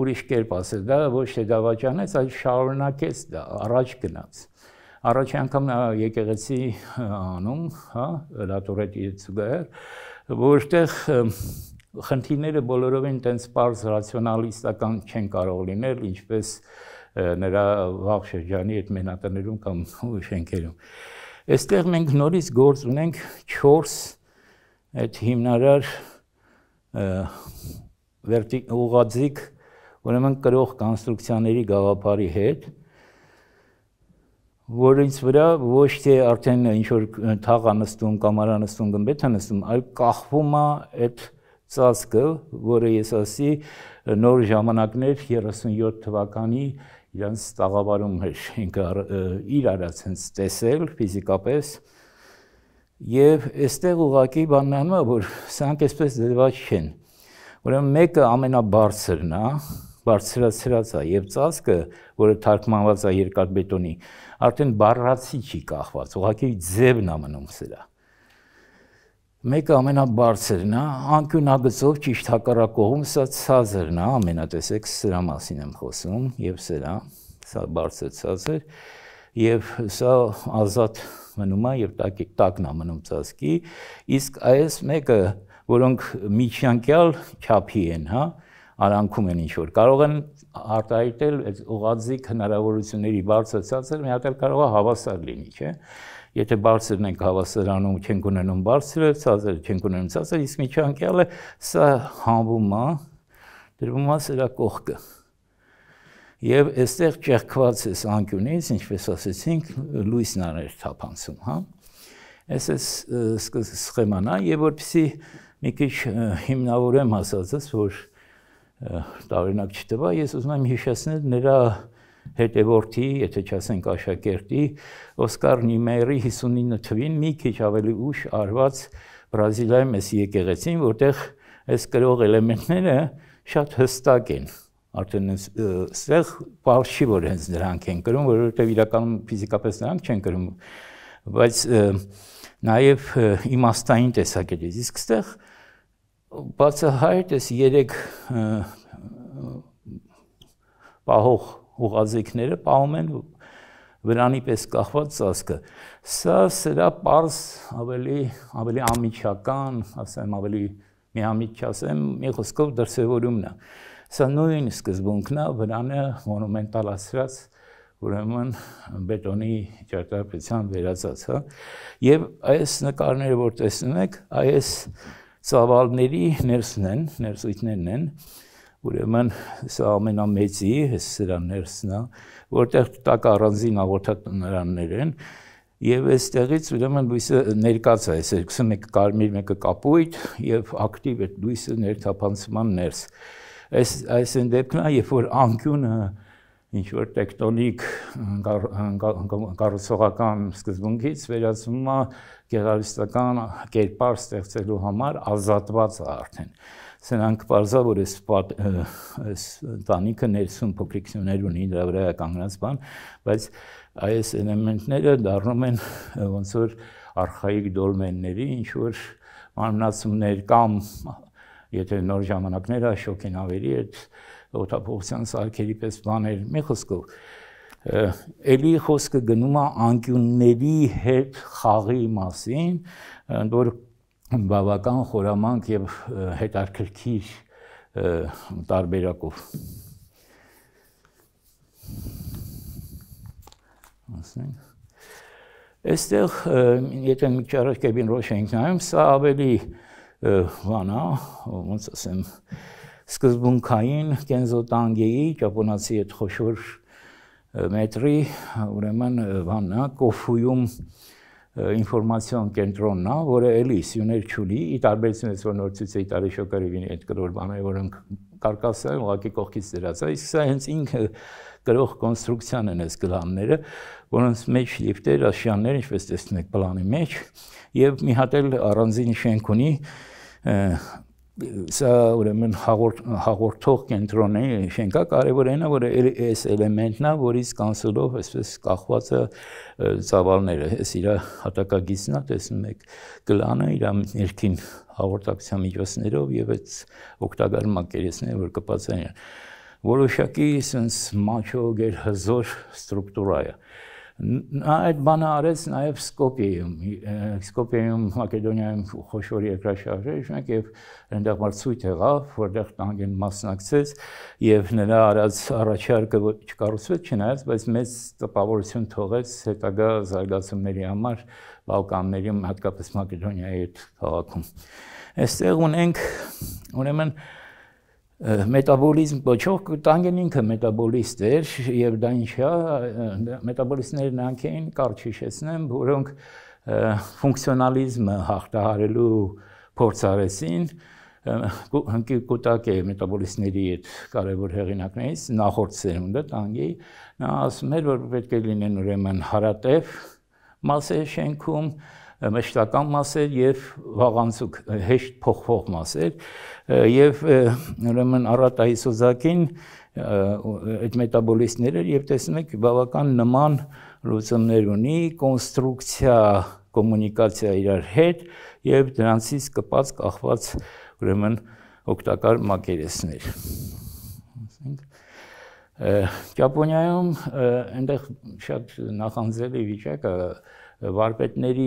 ուրիշ կերպ ասել, դա ոչ թե դավաճանեց, այլ շարունակեց դա, առաջ գնաց։ Առաջ անգամ եկեղեցի անում, հա, լատուրետ իցուգեր, որտեղ խնդիրները բոլորովին տենց պարզ ռացիոնալիստական չեն կարող լինել, ինչպես նրա վաղ շրջանի այդ մենատներում կամ շենքերում։ Այստեղ մենք նորից գործ ունենք 4 այդ հիմնարար վերտիկ ուղղաձիգ ուրեմն կրող կոնստրուկցիաների գաղափարի հետ որից վրա ոչ թե արդեն ինչ որ թաղա նստում, կամարա նստում, գմբեթա նստում, այլ կախվում է այդ ծածկը, որը ես ասի նոր ժամանակներ 37 թվականի իրանց տաղավարում էր ինքը իր արած հենց տեսել ֆիզիկապես Եվ այստեղ ուղակի բանն անում է, որ սրանք այսպես դրված չեն։ Ուրեմն մեկը ամենաբարձրն է, բարձրացրած է եւ ծածկը, որը թարգմանված է երկաթբետոնի, արդեն բառացի չի կախված, ուղղակի ձևն է մնում սրա։ Մեկը ամենաբարձրն է, անկյունագծով ճիշտ հակառակ կողմ սա ցածրն է, ամենատեսեք սրա մասին եմ խոսում եւ սրա, սա բարձր ցածր եւ սա ազատ մնում է եւ տակ տակն է մնում ծածկի, իսկ այս մեկը, որոնք միջանկյալ չափի են, հա, արանքում են ինչ որ կարող են արտահայտել այդ ուղղաձիգ հնարավորությունների բարձրացածը, մի հատ էլ կարող է հավասար լինի, չէ՞։ Եթե բարձրն ենք հավասարանում, չենք ունենում բարձրը, ցածրը չենք ունենում ցածրը, իսկ միջանկյալը սա համբում է, դրվում է սրա կողքը։ Եվ այստեղ ճեղքված էս անկյունից, ինչպես ասեցինք, լույսն աներ թափանցում, հա։ Էս էս սխեմանա հա, եւ որպեսի մի քիչ հիմնավորեմ ասածս, որ տարօրինակ չտվա, ես ուզում եմ հիշեցնել նրա հետևորդի, եթե չասենք աշակերտի, Օսկար Նիմերի 59 թվին մի քիչ ավելի ուշ արված Բրազիլիայում էս եկեղեցին, որտեղ այս գրող էլեմենտները շատ հստակ են Արդեն այստեղ բավարի որ հենց նրանք են գրում, որովհետև իրականում ֆիզիկապես նրանք չեն գրում, բայց նաև իմաստային տեսակետից։ Իսկ այստեղ բացահայտ էս 3 պահող ուղազիկները պահում են վրանի պես կախված ծածկը։ Սա սրա པարս ավելի ավելի ամիջական, ասեմ ավելի միամիտ չասեմ, մի խոսքով դրսևորումն է։ մի Սա նույն սկզբունքն է, վրանը մոնումենտալացրած ուրեմն բետոնի ճարտարապետության վերածած, հա։ Եվ այս նկարները, որ տեսնում եք, այս ծավալների ներսն են, ներսույթներն են, ուրեմն սա ամենամեծի, հես սրա ներսն է, որտեղ տակ առանձին աղոթատներաններ են, Եվ այստեղից ուրեմն լույսը ներկաց է, այսօր 21 կարմիր մեկը կապույտ եւ ակտիվ է լույսը ներթափանցման ներս։ ներս Այս այս այն դեպքն է, երբ որ անկյունը ինչ որ տեկտոնիկ կառուցողական սկզբունքից վերածվում է գեղարիստական կերպար ստեղծելու համար ազատված է արդեն։ Սրանք բարձա որ այս այս տանիքը ներսում փոփրիկսիոներ ունի դրա վրա կանգնած բան, բայց այս էլեմենտները դառնում են ոնց որ արխայիկ դոլմենների ինչ որ մարմնացումներ կամ եթե նոր ժամանակները շոկին ավելի այդ օտապողության սարքերի պես բաներ մի խոսքով Էլի խոսքը գնում է անկյունների հետ խաղի մասին, որ բավական խորամանկ եւ հետարքրքիր տարբերակով։ Ասենք Այստեղ եթե մի քիչ առաջ Կեբին Ռոշ ենք նայում, սա ավելի բանա, ոնց ասեմ, սկզբունքային կենզոտանգեի ճապոնացի այդ խոշոր մետրի, ուրեմն բանա, կոֆույում ինֆորմացիոն կենտրոնն է, որը էլի սյուներ չունի, ի տարբերությունից որ նորից էի տարի շոկարիվին այդ գրոր բաները, որոնք կարկասը ուղակի կողքից դրած է, իսկ սա հենց ինքը գրող կոնստրուկցիան են այս գլանները, որոնց մեջ լիֆտեր, աշյաններ, ինչպես տեսնում եք պլանի մեջ, եւ մի հատ էլ առանձին շենք ունի, սա ուրեմն հաղորդ հաղորդող կենտրոնն է շենքա կարևորն է որ այս էլեմենտն է որից կանսելով այսպես կախված է ծավալները այս իր հատակագիծն է տեսնում եք գլանը իր ներքին հաղորդակցության միջոցներով եւ այդ օկտագար մակերեսները որ կպացան որոշակի sense մաչո գեր հզոր ստրուկտուրա է Նա այդ բանը արեց նաև Սկոպիեում, Սկոպիեում Մակեդոնիայում խոշոր երկրաշարժը իշխանք եւ այնտեղ մրցույթ եղավ, որտեղ տանգեն մասնակցեց եւ նրա արած առաջարկը չկառուցվեց չնայած, բայց մեծ տպավորություն թողեց հետագա զարգացումների համար Բալկաններում, հատկապես Մակեդոնիայի այդ քաղաքում։ Այստեղ ունենք ուրեմն են, մետաբոլիզմ կոչող տանգեն ինքը մետաբոլիստ էր եւ դա ինչա մետաբոլիստները նրանք էին կարճ հիշեցնեմ որոնք ֆունկցիոնալիզմը հաղթահարելու փորձ արեցին կուտակ է մետաբոլիստների այդ կարևոր հեղինակներից նախորդ սերունդը տանգի նա ասում էր որ պետք է լինեն ուրեմն հարատև մասե շենքում մեջտական մասեր եւ վաղանցուկ հեշտ փոխվող մասեր եւ ուրեմն առատայի սոզակին այդ մետաբոլիստները եւ տեսնում եք բավական նման լուծումներ ունի կոնստրուկցիա կոմունիկացիա իրար հետ եւ դրանցից կպած կախված ուրեմն օգտակար մակերեսներ ասենք Ճապոնիայում այնտեղ շատ նախանձելի վիճակը վարպետների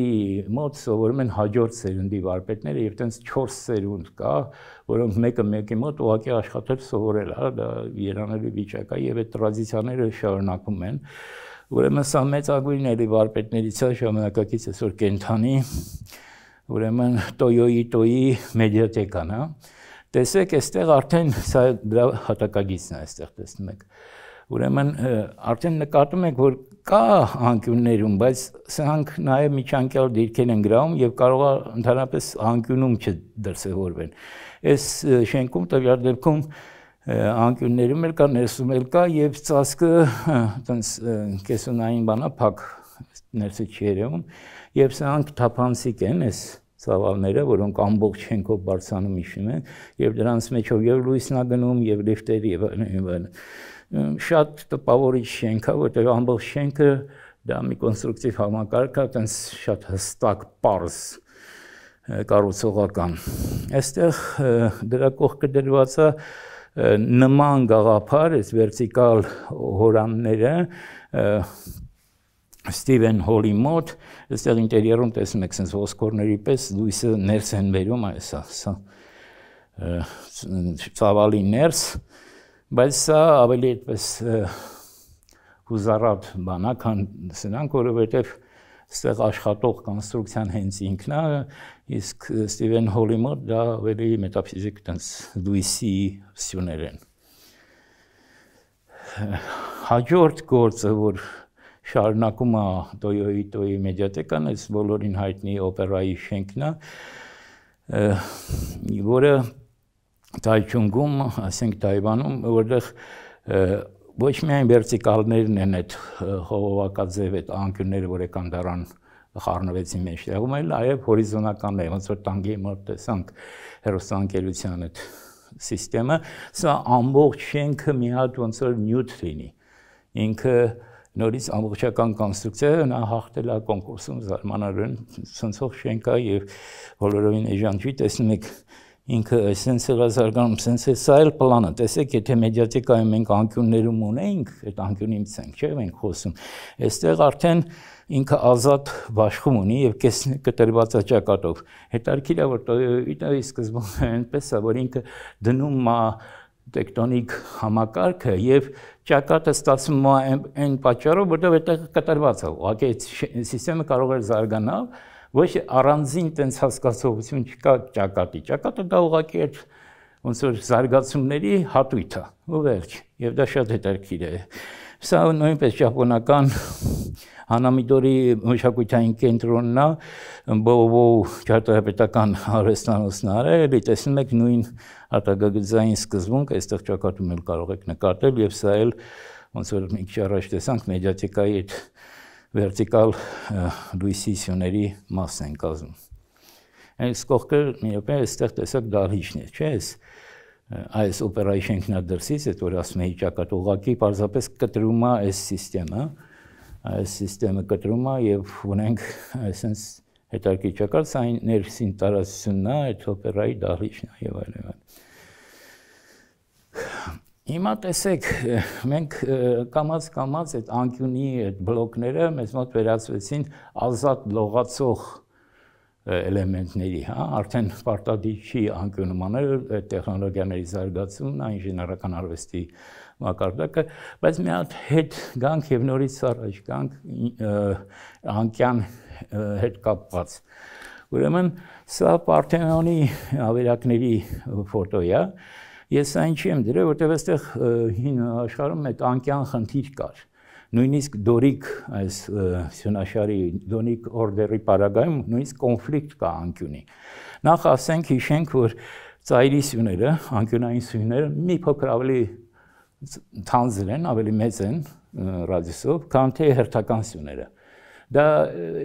մոտ սովորում են հաջորդ սերունդի վարպետները եւ տենց 4 սերունդ կա, որոնց մեկը մեկի մոտ ուղակի աշխատել սովորել, հա, դա երանելի վիճակ է եւ այդ տրադիցիաները շարունակում են։ Ուրեմն սա մեծագույն էլի վարպետներից է հա, ժամանակակից այսօր կենթանի, ուրեմն Toyota Toyi մեդիաթեկան, հա։ Տեսեք, այստեղ արդեն սա դրա հատակագիծն է, այստեղ տեսնում եք։ Ուրեմն արդեն նկատում եք, որ կա անկյուններում, բայց սրանք նաև միջանկյալ դիրքեր են գրավում եւ կարող է ընդհանրապես անկյունում չդրսևորվեն։ Այս շենքում տվյալ դեպքում անկյուններում էլ կա, ներսում էլ կա եւ ծածկը այնպես կեսունային բանա փակ ներսը չի երևում եւ սրանք թափանցիկ են այս ծավալները, որոնք ամբողջ շենքով բարձանում իջնում են եւ դրանց մեջով եւ լույսն է գնում եւ լիֆտեր եւ այլն շատ տպավորիչ շենք է, որտեղ ամբողջ շենքը դա մի կոնստրուկտիվ համակարգ է, այնպես շատ հստակ, པարզ կառուցողական։ Այստեղ դրա կողքը դրված է նման գաղափար, այս վերտիկալ հորանները Ստիվեն Հոլի մոտ, այստեղ ինտերիերում տեսնում եք sense ոսկորների պես լույսը ներս են վերում այսա, սա ծավալի ներս, այս, Բայց սա ավելի այդպես հուզարապ բան է, քան սրանք, որովհետև այստեղ աշխատող կոնստրուկցիան հենց ինքն է, իսկ Ստիվեն Հոլի մոտ դա ավելի մետաֆիզիկ տես լույսի սյուներ են։ Հաջորդ գործը, որ շարունակում է Տոյոյի Տոյի մեդիատեկան, այս բոլորին հայտնի օպերայի շենքն է, որը Թայչունգում, ասենք Թայվանում, որտեղ ոչ միայն վերտիկալներն են այդ հողովակաձև այդ անկյունները, որ եկան դարան խառնվեցին մեջ, այլ նաև հորիզոնականներ, ոնց որ տանգի մոտ տեսանք հերոստանգելության այդ համակարգը, սա ամբողջ շենքը մի հատ ոնց որ նյութ լինի։ Ինքը նորից ամբողջական կոնստրուկցիա նա հաղթել է կոնկուրսում զարմանալու ցնցող շենքա եւ բոլորովին էժանջի տեսնում եք ինքը այսպես է զարգանում, այսպես է սա էլ պլանը։ Տեսեք, եթե մեդիատիկայում մենք անկյուններում ունենք, այդ անկյունից ենք, չէ՞, մենք խոսում։ Այստեղ արդեն ինքը ազատ աշխում ունի եւ կես կտրված աճակատով։ Հետարքիրա որ ի սկզբում այնպես է, որ ինքը դնում է տեկտոնիկ համակարգը եւ ճակատը ստացվում է այն պատճառով, որտեղ այդտեղ կտրված է։ Ուղղակի այդ համակարգը կարող է զարգանալ ոչ առանձին տենց հասկացողություն չկա ճակատի։ Ճակատը դա ուղղակի է ոնց որ զարգացումների հատույթը, ու վերջ, եւ դա շատ հետաքրքիր է։ Սա նույնպես ճապոնական Հանամիդորի մշակութային կենտրոնն է, Բովո ճարտարապետական արհեստանոցն է, էլի տեսնում եք նույն հատագագծային սկզբունք այստեղ ճակատում էլ կարող եք նկատել եւ սա էլ ոնց որ մենք առաջ տեսանք մեդիաթեկայի այդ վերտիկալ լույսի սյուների մասն են կազմում։ Այս կողքը միապե այստեղ տեսակ դահլիճն է, չէ՞, այս այս օպերայի շենքնադրսից, այդ որ ասում էի ճակատ ուղակի պարզապես կտրում է այս համակարգը, այս համակարգը կտրում է եւ ունենք այսպես հետարկի ճակատ, սա ներսին տարածությունն է, այդ օպերայի դահլիճն է եւ այլն։ Հիմա տեսեք, [LAUGHS] մենք կամած-կամած այդ անկյունի այդ բլոկները մեզ մոտ վերածվեցին ազատ լողացող էլեմենտների, հա, արդեն պարտադիր չի անկյունմանել տեխնոլոգիաների զարգացումն, ինժեներական արվեստի մակարդակը, բայց մի հատ հետ գանք եւ նորից առաջ գանք անկյան հետ կապված։ Ուրեմն սա Պարթենոնի ավերակների ֆոտոյա, հա, Ես այն չեմ դրել, որտեղ այստեղ հին աշխարհում մեկ անկյան խնդիր կար նույնիսկ դորիկ այս Սյունաշարի դոնիկ օրդերի պարագայում նույնիսկ կոնֆլիկտ կա անկյունի։ Նախ ասենք հիշենք, որ ծայրի սյուները, անկյունային սյուները մի փոքր ավելի թանձր են, ավելի մեծ են ռադիուսով, քան թե հերթական սյուները։ Դա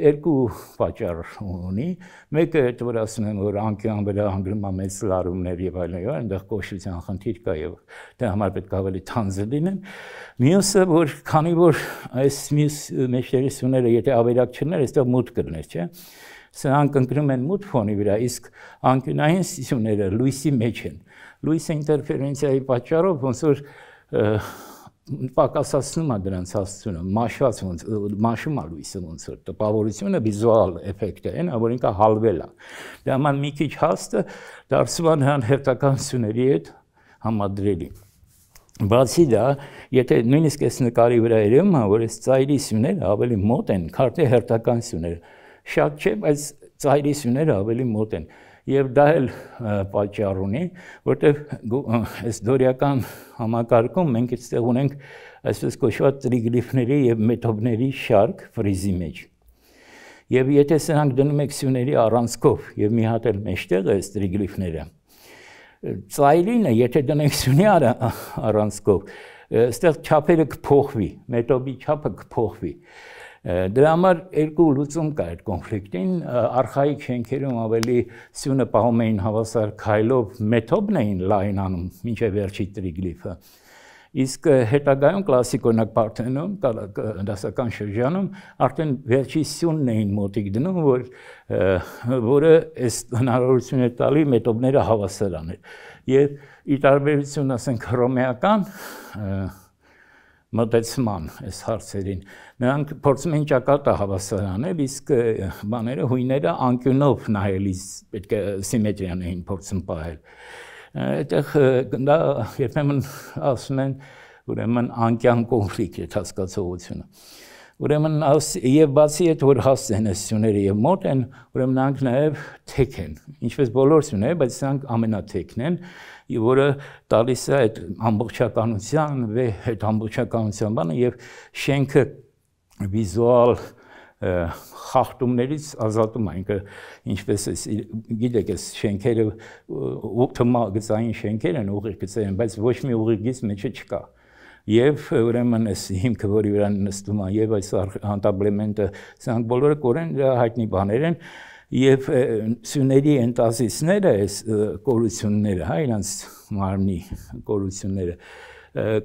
երկու պատճառ ունի։ Մեկը որ ասում են որ անկյան վրա հանգրումա մեծ լարումներ եւ այլն, այնտեղ կոշության խնդիր կա եւ դա դե համար պետք է ավելի թանձր լինեն։ Մյուսը որ քանի որ այս մյուս մեջերիսուները եթե ավերակ չներ, այստեղ մուտք կներ, չէ՞։ Սրանք ընկնում են մուտք ֆոնի վրա, իսկ անկյունային սիսյուները լույսի մեջ են։ Լույսի ինտերֆերենցիայի պատճառով ոնց որ պակասացնում է դրանց հասցությունը, մաշված ոնց մաշում է լույսը ոնց որ տպավորությունը վիզուալ էֆեկտ է, այնա որ ինքը հալվել է։ Դրա դե համար մի քիչ հաստը դարձման հան հերթականությունների հետ համադրելի։ Բացի դա, եթե նույնիսկ այս նկարի վրա երևում է, որ այս ծայրի սյուները ավելի մոտ են, քարտե հերթական սյուները։ Շատ չէ, բայց ծայրի սյուները ավելի մոտ են։ Ա, եւ դա էլ պատճառ ունի, որտեղ այս դորիական համակարգում մենք այստեղ ունենք այսպես կոչված տրիգլիֆների եւ մեթոբների շարք ֆրիզի մեջ։ Եվ եթե սրանք դնում եք սյուների առանցքով եւ մի հատ էլ մեջտեղ է ստրիգլիֆները։ Ծայրինը, եթե դնենք սյունի առանցքով, այստեղ չափերը կփոխվի, մեթոդի չափը կփոխվի։ Դրա համար երկու լուծում կա այդ կոնֆլիկտին, արխայիկ շենքերում ավելի սյունը պահում էին հավասար քայլով, մեթոդն էին լայն անում, ոչ վերջի տրիգլիֆը։ Իսկ հետագայում կլասիկոնակ Պարթենում, դասական շրջանում արդեն վերջի սյունն էին մոտիկ դնում, որ որը այս հնարավորությունը տալի մեթոդները հավասար անել։ Եվ ի տարբերություն, ասենք, հռոմեական մտեցման այս հարցերին։ Նրանք փորձում են ճակատը հավասարանել, իսկ բաները հույները անկյունով նայելիս պետք է սիմետրիան էին փորձում ողել։ Այդտեղ դա երբեմն ասում են ուրեմն անկյան կոնֆլիկտ է հասկացողությունը։ Ուրեմն աս եւ բացի այդ որ հասցենեսյուները եւ մոտ են, ուրեմն նրանք նաեւ թեք են։ Ինչպես բոլոր սյուները, բայց նրանք ամենաթեքն են որը տալիս է այդ ամբողջականության, այդ ամբողջականության բանը եւ շենքը վիզուալ խախտումներից ազատում է ինքը ինչպես է գիտեք այս շենքերը օթոմա գծային շենքեր են ուղիղ գծեր են բայց ոչ մի ուղիղ գծ մեջը չկա եւ ուրեմն այս հիմքը որի վրա նստում է եւ այս անտաբլեմենտը սրանք բոլորը կորեն հայտնի բաներ են և, եւ սյուների ընտազիցները այս կորությունները, հա, իրանց մարմնի կորությունները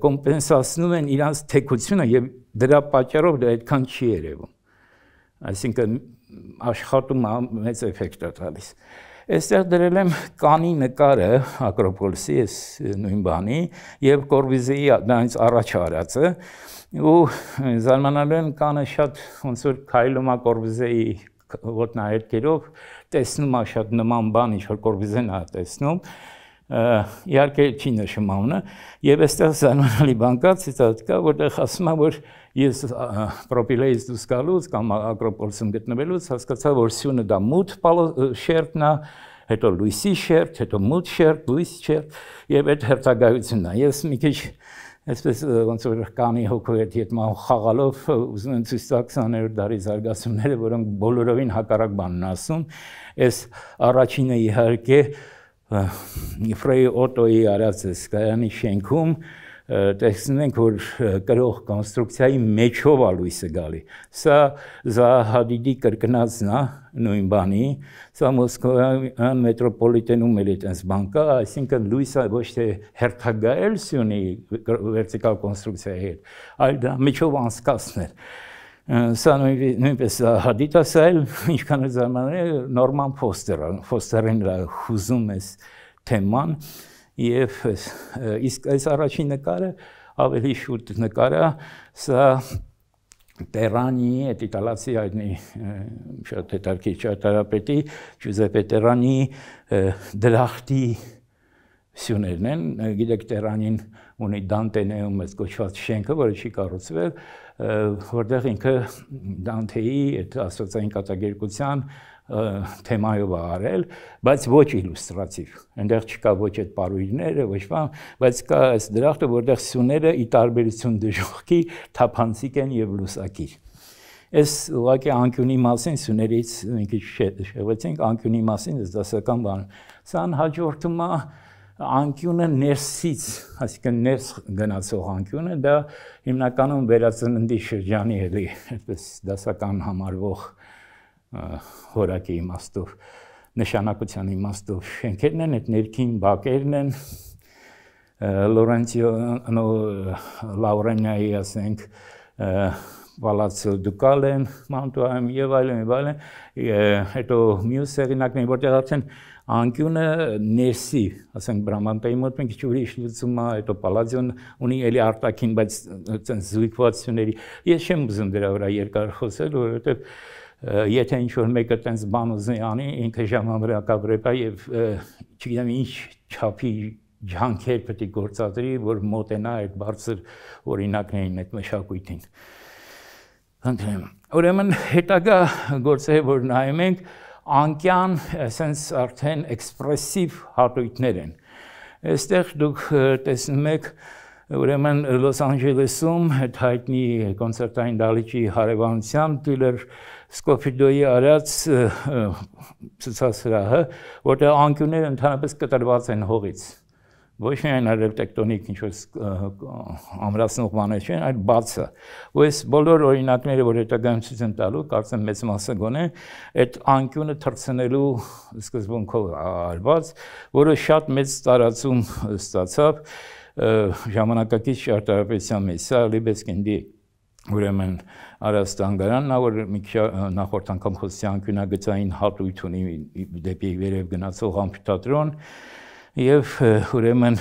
կոմպենսացնում են իրանց թեքությունը եւ դրա պատճառով դա այդքան չի երևում։ Այսինքն աշխատում մեծ էֆեկտ է տալիս։ Այստեղ դրել եմ կանի նկարը Ակրոպոլիսի այս նույն բանի եւ Կորբիզեի դրանից առաջ արածը ու զարմանալու եմ կանը շատ ոնց որ Քայլոմա Կորբիզեի ոտնահետքերով տեսնում է շատ նման բան, ինչ որ կորբիզեն է տեսնում, իհարկե չի նշում ամնը, եւ այստեղ զանանալի բանկացից կա, որտեղ ասում է, որ ես պրոպիլեից դուրս գալուց կամ ագրոպոլսում գտնվելուց հասկացա, որ սյունը դա մութ շերտն է, հետո լույսի շերտ, հետո մութ շերտ, լույս շերտ եւ այդ հերթագայությունն է։ Ես մի քիչ այսպես ոնց որ կանի հոգու հետ հետ մահ խաղալով ուզում են ցույց տալ 20-րդ դարի զարգացումները, որոնք բոլորովին հակառակ բանն ասում, այս առաջինը իհարկե Ֆրեյ Օտոյի արած է Սկայանի շենքում տեսնում ենք որ կրող կոնստրուկցիայի մեջով է լույսը գալի սա զահադիդի կրկնածն է նույն բանի սա մոսկվան մետրոպոլիտենում էլ այդպես բան կա այսինքն լույսը ոչ թե հերթագայել սյունի վերտիկալ կոնստրուկցիայի հետ այլ դա մեջով անցկացնել սա նույնպես հադիտ ասել ինչքան զարմանալի նորման ֆոստերը ֆոստերին հուզում էս թեման եւ այս իսկ այս առաջին նկարը ավելի շուտ նկարա սա Տերանի է իտալացի այնի շատ հետաքրքիր ճարտարապետի Ջուզեպե Տերանի դրախտի սյուներն են գիտեք Տերանին ունի Դանտենում այս կոչված շենքը, որը չի կառուցվել, որտեղ ինքը Դանթեի այդ աստվածային կատակերգության թեմայով արել, բայց ոչ իլյուստրատիվ։ Այնտեղ չկա ոչ այդ պարույրները, ոչ բան, բայց կա այս դրախտը, որտեղ սյուները ի տարբերություն դժոխքի թափանցիկ են եւ լուսակի։ Այս ուղղակի անկյունի մասին սյուներից մի քիչ շեղեցինք, անկյունի մասին այս դասական բան։ Սան հաջորդում է անկյունը ներսից, այսինքն ներս գնացող անկյունը դա հիմնականում վերածննդի շրջանի էլի, այդպես դասական համարվող հորակի իմաստով, նշանակության իմաստով շենքերն են, այդ ներքին բակերն են Լորենցիո նո Լաուրենայի ասենք Վալացիո Դուկալեն, Մանտուայում եւ այլն եւ այլն, հետո մյուս հեղինակները, որտեղ արդեն անկյունը ներսի, ասենք բրամանտայի մոտ մենք քիչ ուրիշ լուծում է, հետո պալազիոն ունի էլի արտակին, բայց ցենց զույգվածությունների։ Ես չեմ ուզում դրա վրա երկար խոսել, որովհետեւ եթե ինչ որ մեկը տենց բան ուզի անի, ինքը ժամանակաբրեպ է եւ չգիտեմ ինչ չափի ջանքեր պետք է գործադրի, որ մոտենա այդ բարձր օրինակներին այդ մշակույթին։ Ընդհանրապես, ուրեմն հետագա գործը որ նայում ենք, անկյան sense արդեն էքսպրեսիվ հատույթներ են։ Այստեղ դուք տեսնում եք ուրեմն Լոս Անջելեսում հայտնի կոնցերտային դալիճի հարևանությամբ Տիլեր Սկոպիդոյի արած ցուցասրահը, որտեղ անկյունները ընդհանրապես կտրված են հողից։ Ոչ միայն արևտեկտոնիկ ինչ-որ ամրացնող բաներ չեն, այլ բացը։ Ու այս բոլոր օրինակները, որ հետագայում ցույց են տալու, կարծեմ մեծ մասը գոնե այդ անկյունը թռցնելու սկզբունքով արված, որը շատ մեծ տարածում ստացավ ժամանակակից ճարտարապետության մեջ, սա Լիբեսկենդի է ուրեմն Արաստանգարանն ա որ մի նախորդ անգամ խոսյան քնագծային հատույթ ունի դեպի վերև գնացող ամֆիթատրոն եւ ուրեմն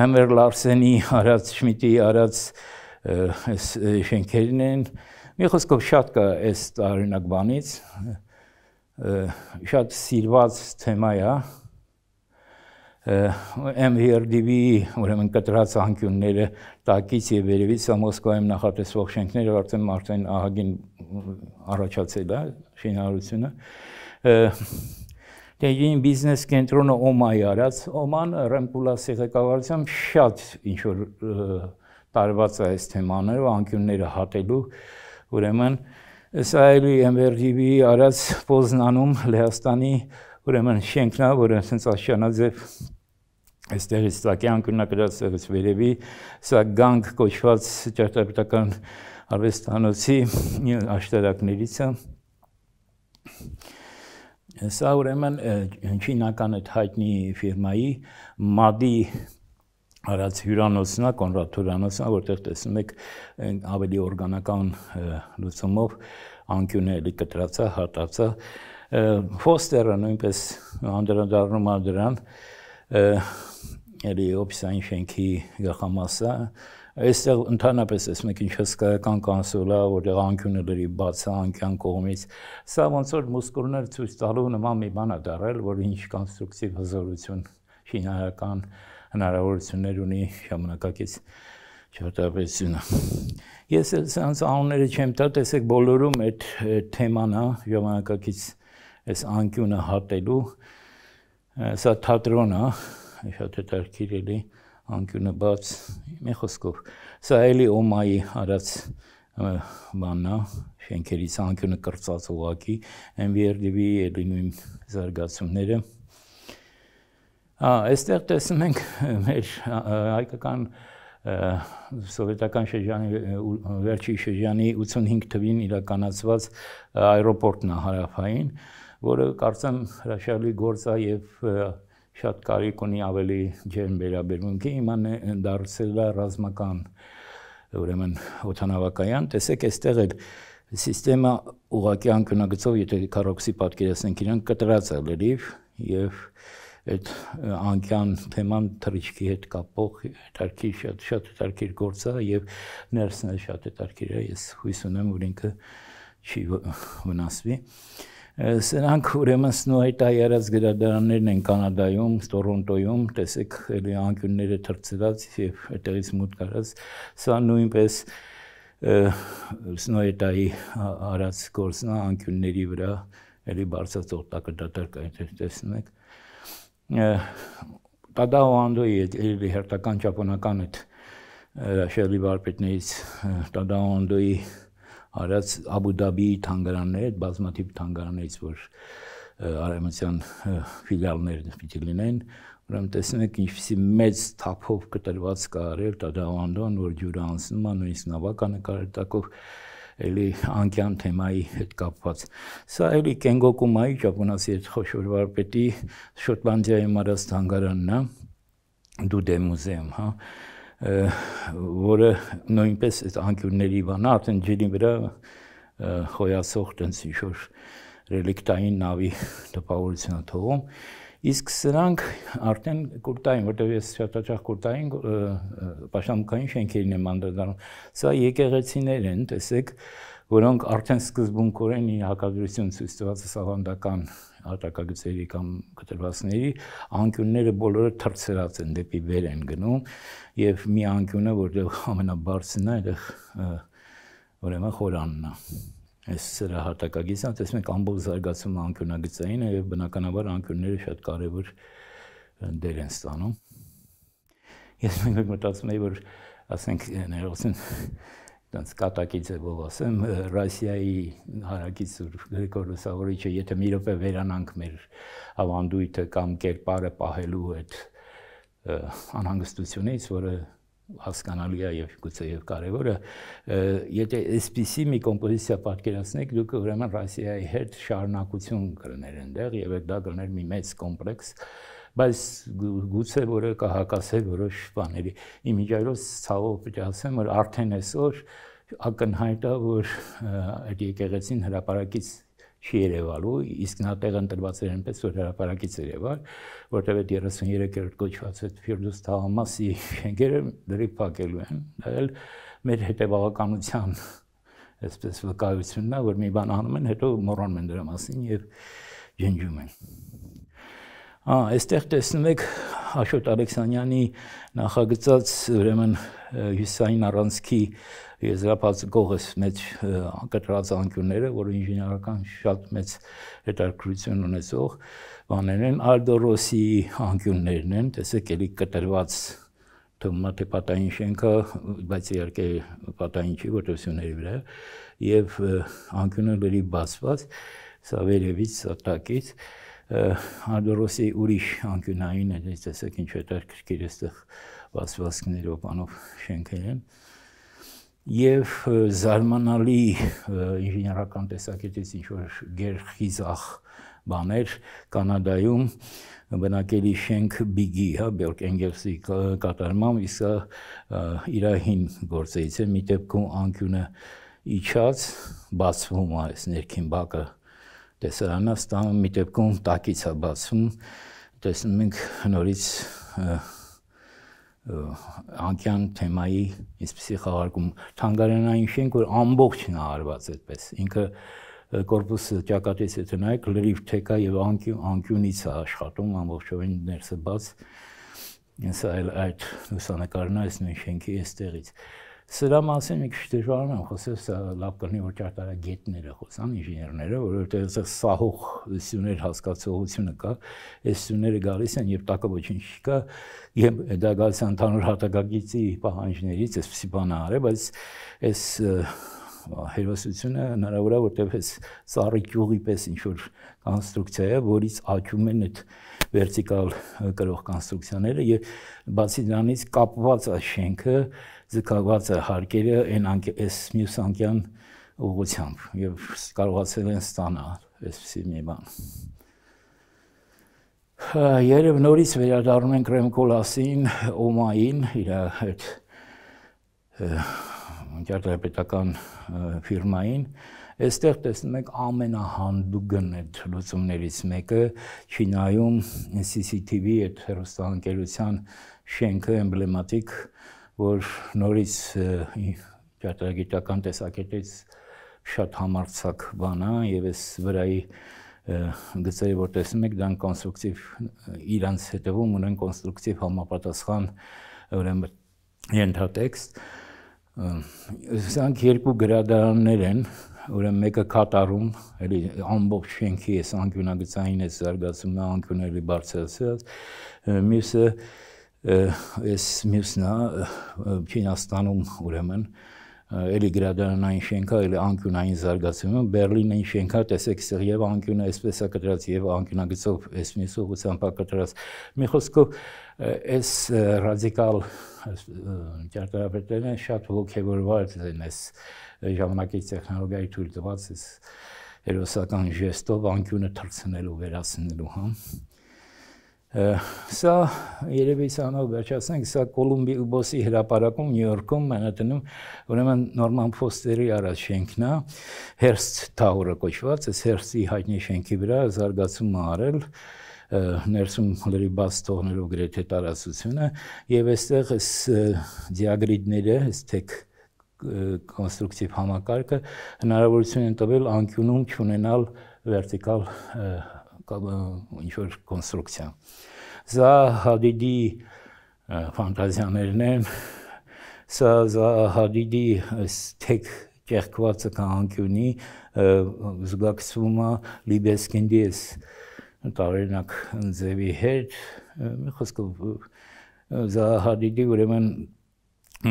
Համեր Լարսենի արած Շմիտի արած այս շենքերն են մի խոսքով շատ կա այս տարօրինակ բանից շատ սիրված թեմա է MVRDV-ի ուրեմն կտրած անկյունները տակից եւ վերևից Մոսկվայում նախատեսվող շենքները արդեն արդեն ահագին առաջացել է հա, շինարարությունը դեին բիզնես կենտրոնը Օմայի արած Օման Ռեմպուլասի ղեկավարությամբ շատ ինչ որ տարված է այս թեմաները անկյունները հատելու ուրեմն սա էլի MVRDV-ի արած Պոզնանում Լեհաստանի ուրեմն շենքն է, որը ասենց աշանաձև այստեղից ծակի անկրնակրած ծեղից վերևի, սա գանք կոչված ճարտարապետական արվեստանոցի աշտարակներից է։ Սա ուրեմն չինական այդ հայտնի ֆիրմայի մադի արած հյուրանոցն է, Կոնրադ հյուրանոցն է, որտեղ տեսնում եք ավելի օրգանական լուծումով անկյունը էլի կտրածա, հատածա, Ֆոստերը նույնպես անդրադառնում է դրան, ելի օբսային շենքի գլխամասը այստեղ ընդհանրապես ես մեկ ինչ հսկայական կոնսոլա, որտեղ անկյունը լրի բաց է անկյան կողմից, սա ոնց որ մուսկուլներ ցույց տալու նման մի բան է դարել, որ ինչ կոնստրուկտիվ հզորություն շինարական հնարավորություններ ունի ժամանակակից չարտավեցինը։ Ես էլ սրանց անունները չեմ տա, տեսեք բոլորում այդ թեման է ժամանակակից այս անկյունը հատելու սա թատրոն է, շատ հետաքրքիր էլի անկյունը բաց մի խոսքով։ Սա էլի Օմայի արած բանն է, շենքերից անկյունը կրծած ուղակի, MVRD-ի էլի նույն զարգացումները։ Ա, այստեղ տեսնում ենք մեր հայկական սովետական շրջանի վերջի շրջանի 85 թվին իրականացված аэроպորտն է հարավային, որը կարծեմ հրաշալի գործ է եւ շատ կարիք ունի ավելի ջերմ վերաբերմունքի իման դարձել է ռազմական ուրեմն օտանավակայան տեսեք այստեղ էլ համակարգը ուղակի անկնագծով եթե քարոքսի պատկերացնենք իրան կտրած է լրիվ եւ այդ անկյան թեման թրիչքի հետ կապող հետարքի շատ շատ հետարքիր գործ է եւ ներսն է շատ հետարքիր է ես հույս ունեմ որ ինքը չի վնասվի Սրանք ուրեմն Snow-ի հայերած գրադարաններն են Կանադայում, Տորոնտոյում, տեսեք, էլի անկյունները թրծրած եւ այդտեղից մուտք արած։ Սա նույնպես Snow-ի արած գործն է անկյունների վրա, էլի բարձած օտակը դատարկ այնտեղ տեսնեք։ Տադաո Անդոյի էլի հերթական ճապոնական այդ Շելի վարպետներից Տադաո Անդոյի արած Աբու Դաբիի թանգարաններ, բազմաթիվ թանգարաններից, որ արեմության ֆիլիալներ պիտի լինեն, ուրեմն տեսնում եք ինչպեսի մեծ թափով կտրված կարել տադավանդոն, որ ջուրը անցնում է նույնիսկ նավականը կարետակով էլի անկյան թեմայի հետ կապված։ Սա էլի Կենգոկումայի ճապոնացի հետ խոշոր վարպետի Շոտլանդիայի մարած թանգարանն է, դու դե մուզեում, հա որը նույնպես այդ անկյունների վանա արդեն ջրի վրա խոյացող տենց ինչ որ ռելիկտային նավի տպավորությունը թողում իսկ սրանք արդեն կուրտային, որտեղ ես շատաճախ կուրտային պաշտամունքային շենքերին եմ անդրադառնում։ Սա եկեղեցիներ են, տեսեք, որոնք արդեն սկզբունքորեն հակադրություն ցույց տված ավանդական արտակագծերի կամ կտրվածների անկյունները բոլորը թռցրած են դեպի վեր են գնում եւ մի անկյունը որտեղ ամենաբարձրն է այդեղ ուրեմն խորանն է այս հրահարտակագիծը տեսնենք ամբողջ զարգացումը անկյունագծային է եւ բնականաբար անկյունները շատ կարեւոր դեր են ստանում ես մենք մտածում եի որ ասենք ներողություն տենց կատակի ձևով ասեմ, Ռասիայի հարակից Սուր Գրիգոր Լուսավորիչը, եթե մի րոպե վերանանք մեր ավանդույթը կամ կերպարը պահելու այդ անհանգստությունից, որը հասկանալի է եւ գուցե եւ կարեւորը, եթե այսպիսի մի կոմպոզիցիա պատկերացնեք, դուք ուրեմն Ռասիայի հետ շարունակություն կրներ այնտեղ դե, եւ այդ դա կներ մի մեծ կոմպլեքս, բայց գուցե որը կհակասեր որոշ բաների։ Իմիջայլոց ցավով պետք է ասեմ, որ արդեն այսօր ակնհայտ է, որ այդ եկեղեցին հրաապարակից չի երևալու, իսկ նա տեղ ընտրված էր այնպես որ հրաապարակից երևար, որտեղ այդ 33-րդ կոչված այդ Ֆիրդուս Թահամասի շենքերը դրի փակելու են։ Դա էլ մեր հետևողականության այսպես վկայությունն է, որ մի բան անում են, հետո մռանում են դրա մասին եւ ջնջում են։ Հա, այստեղ տեսնում եք Աշոտ Ալեքսանյանի նախագծած ուրեմն հյուսային առանցքի եզրափաց գողես մեջ կտրած անկյունները, որը ինժեներական շատ մեծ հետաքրքրություն ունեցող բաներն են, Ալդորոսի անկյուններն են, տեսեք, ելի կտրված թոմատե պատային շենքը, բայց իհարկե պատային չի, որտեղ սյուների վրա եւ անկյունը լրի բացված, սա վերևից, սա տակից, Անդորոսի ուրիշ անկյունային է, տեսեք ինչ է դեր քրքիր այստեղ վասվասկներով անով շենքեր են։ Եվ զարմանալի ինժեներական տեսակետից ինչ որ գերխիզախ բաներ Կանադայում բնակելի շենք Բիգի, հա, Բերկ Էնգելսի կատարմամբ, իսկ իր հին գործերից է մի դեպքում անկյունը իջած, բացվում է այս ներքին բակը տեսարանը դե ստանում մի դեպքում տակից է բացվում, տեսնում ենք նորից անկյան թեմայի այսպեսի խաղարկում թանգարանային շենք որ ամբողջն է արված այդպես ինքը կորպուսը ճակատից եթե նայեք լրիվ թեկա եւ անկյուն անկյունից է աշխատում ամբողջովին ներսը բաց հենց այլ այդ լուսանկարն է այս նույն շենքի այստեղից Սրա մասին մի քիչ դժվար եմ խոսել, սա լավ կլինի որ ճարտարը գետները խոսան, ինժեներները, որովհետև այդտեղ սահող սյուներ հասկացողությունը կա, այս սյուները գալիս են, երբ տակը ոչինչ չկա, եւ դա գալիս է ընդհանուր հատակագիծի պահանջներից, այսպեսի բան արե, բայց այս հերոսությունը հնարավոր է որտեվ էս սառի գյուղի պես ինչ որ կոնստրուկցիա է, որից աճում են այդ վերտիկալ կրող կոնստրուկցիաները եւ բացի դրանից կապված է շենքը զգալված է հարկերը այն այս մյուս անկյան ուղությամբ եւ կարողացել են ստանալ այսպիսի մի բան։ հա, Երբ նորից վերադառնում ենք Ռեմկոլասին, Օմային, իր այդ ընկերտերպետական ֆիրմային, այստեղ տեսնում եք ամենահանդուգն այդ լուծումներից մեկը Չինայում CCTV այդ հեռուստաընկերության շենքը էմբլեմատիկ որ նորից ճարտարագիտական տեսակետից շատ համարցակ բան է եւ այս վրայի գծերը որ տեսնում եք դան կոնստրուկտիվ իրանց հետևում ունեն կոնստրուկտիվ համապատասխան ուրեմն ենթատեքստ սրանք երկու գրադարաններ են ուրեմն մեկը Կատարում, էլի ամբողջ շենքի այս անկյունագծային այս զարգացումն անկյունելի բարձրացած, մյուսը այս մյուսնա Չինաստանում ուրեմն էլի գրադարանային շենքա, էլի անկյունային զարգացումը, Բերլինային շենքա, տեսեք, սեղ եւ անկյունը այսպես է կտրած եւ անկյունագծով այս մյուս ուղղությամբ է կտրած։ Մի խոսքով այս ռադիկալ ճարտարապետները շատ ողջևորված են այս ժամանակի տեխնոլոգիայի թույլ տված այս հերոսական ժեստով անկյունը թռցնելու, վերացնելու, հա։ Սա երևի ցանով վերջացնենք, սա Կոլումբիոսի հրապարակում Նյու Յորքում Մենհեթենում, ուրեմն Նորման Փոստերի առաջ շենքն է, Hearst Tower-ը կոչված, այս Hearst-ի հայտնի շենքի վրա զարգացումը արել ներսում հլերի բաց թողնելով գրեթե տարածությունը եւ այստեղ այս դիագրիդները, այս թեք կոնստրուկտիվ համակարգը հնարավորություն են տվել անկյունում չունենալ վերտիկալ ինչ որ կոնստրուկցիա։ Զա Հադիդի ֆանտազիաներն են, սա Զա Հադիդի ստեկ ճեղքվածը կանքյունի զգացվում է Լիբեսկինդի էս տարերնակ ձևի հետ, մի խոսքով Զա Հադիդի ուրեմն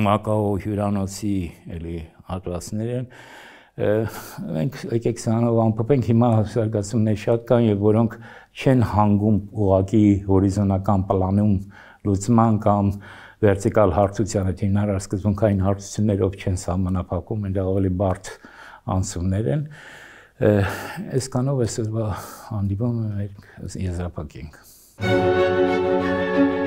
Մակաո հյուրանոցի էլի հատվածներ են, մենք եկեք սրանով ամփոփենք հիմա հասարակացումներ շատ կան եւ որոնք չեն հանգում ուղակի հորիզոնական պլանում լուծման կամ վերտիկալ հարցությանը հիմնարար սկզբունքային հարցություններով չեն սահմանափակում, այնտեղ ավելի բարդ անցումներ են։ Այս կանով այսօրվա հանդիպումը մեր եզրափակենք։ Thank you.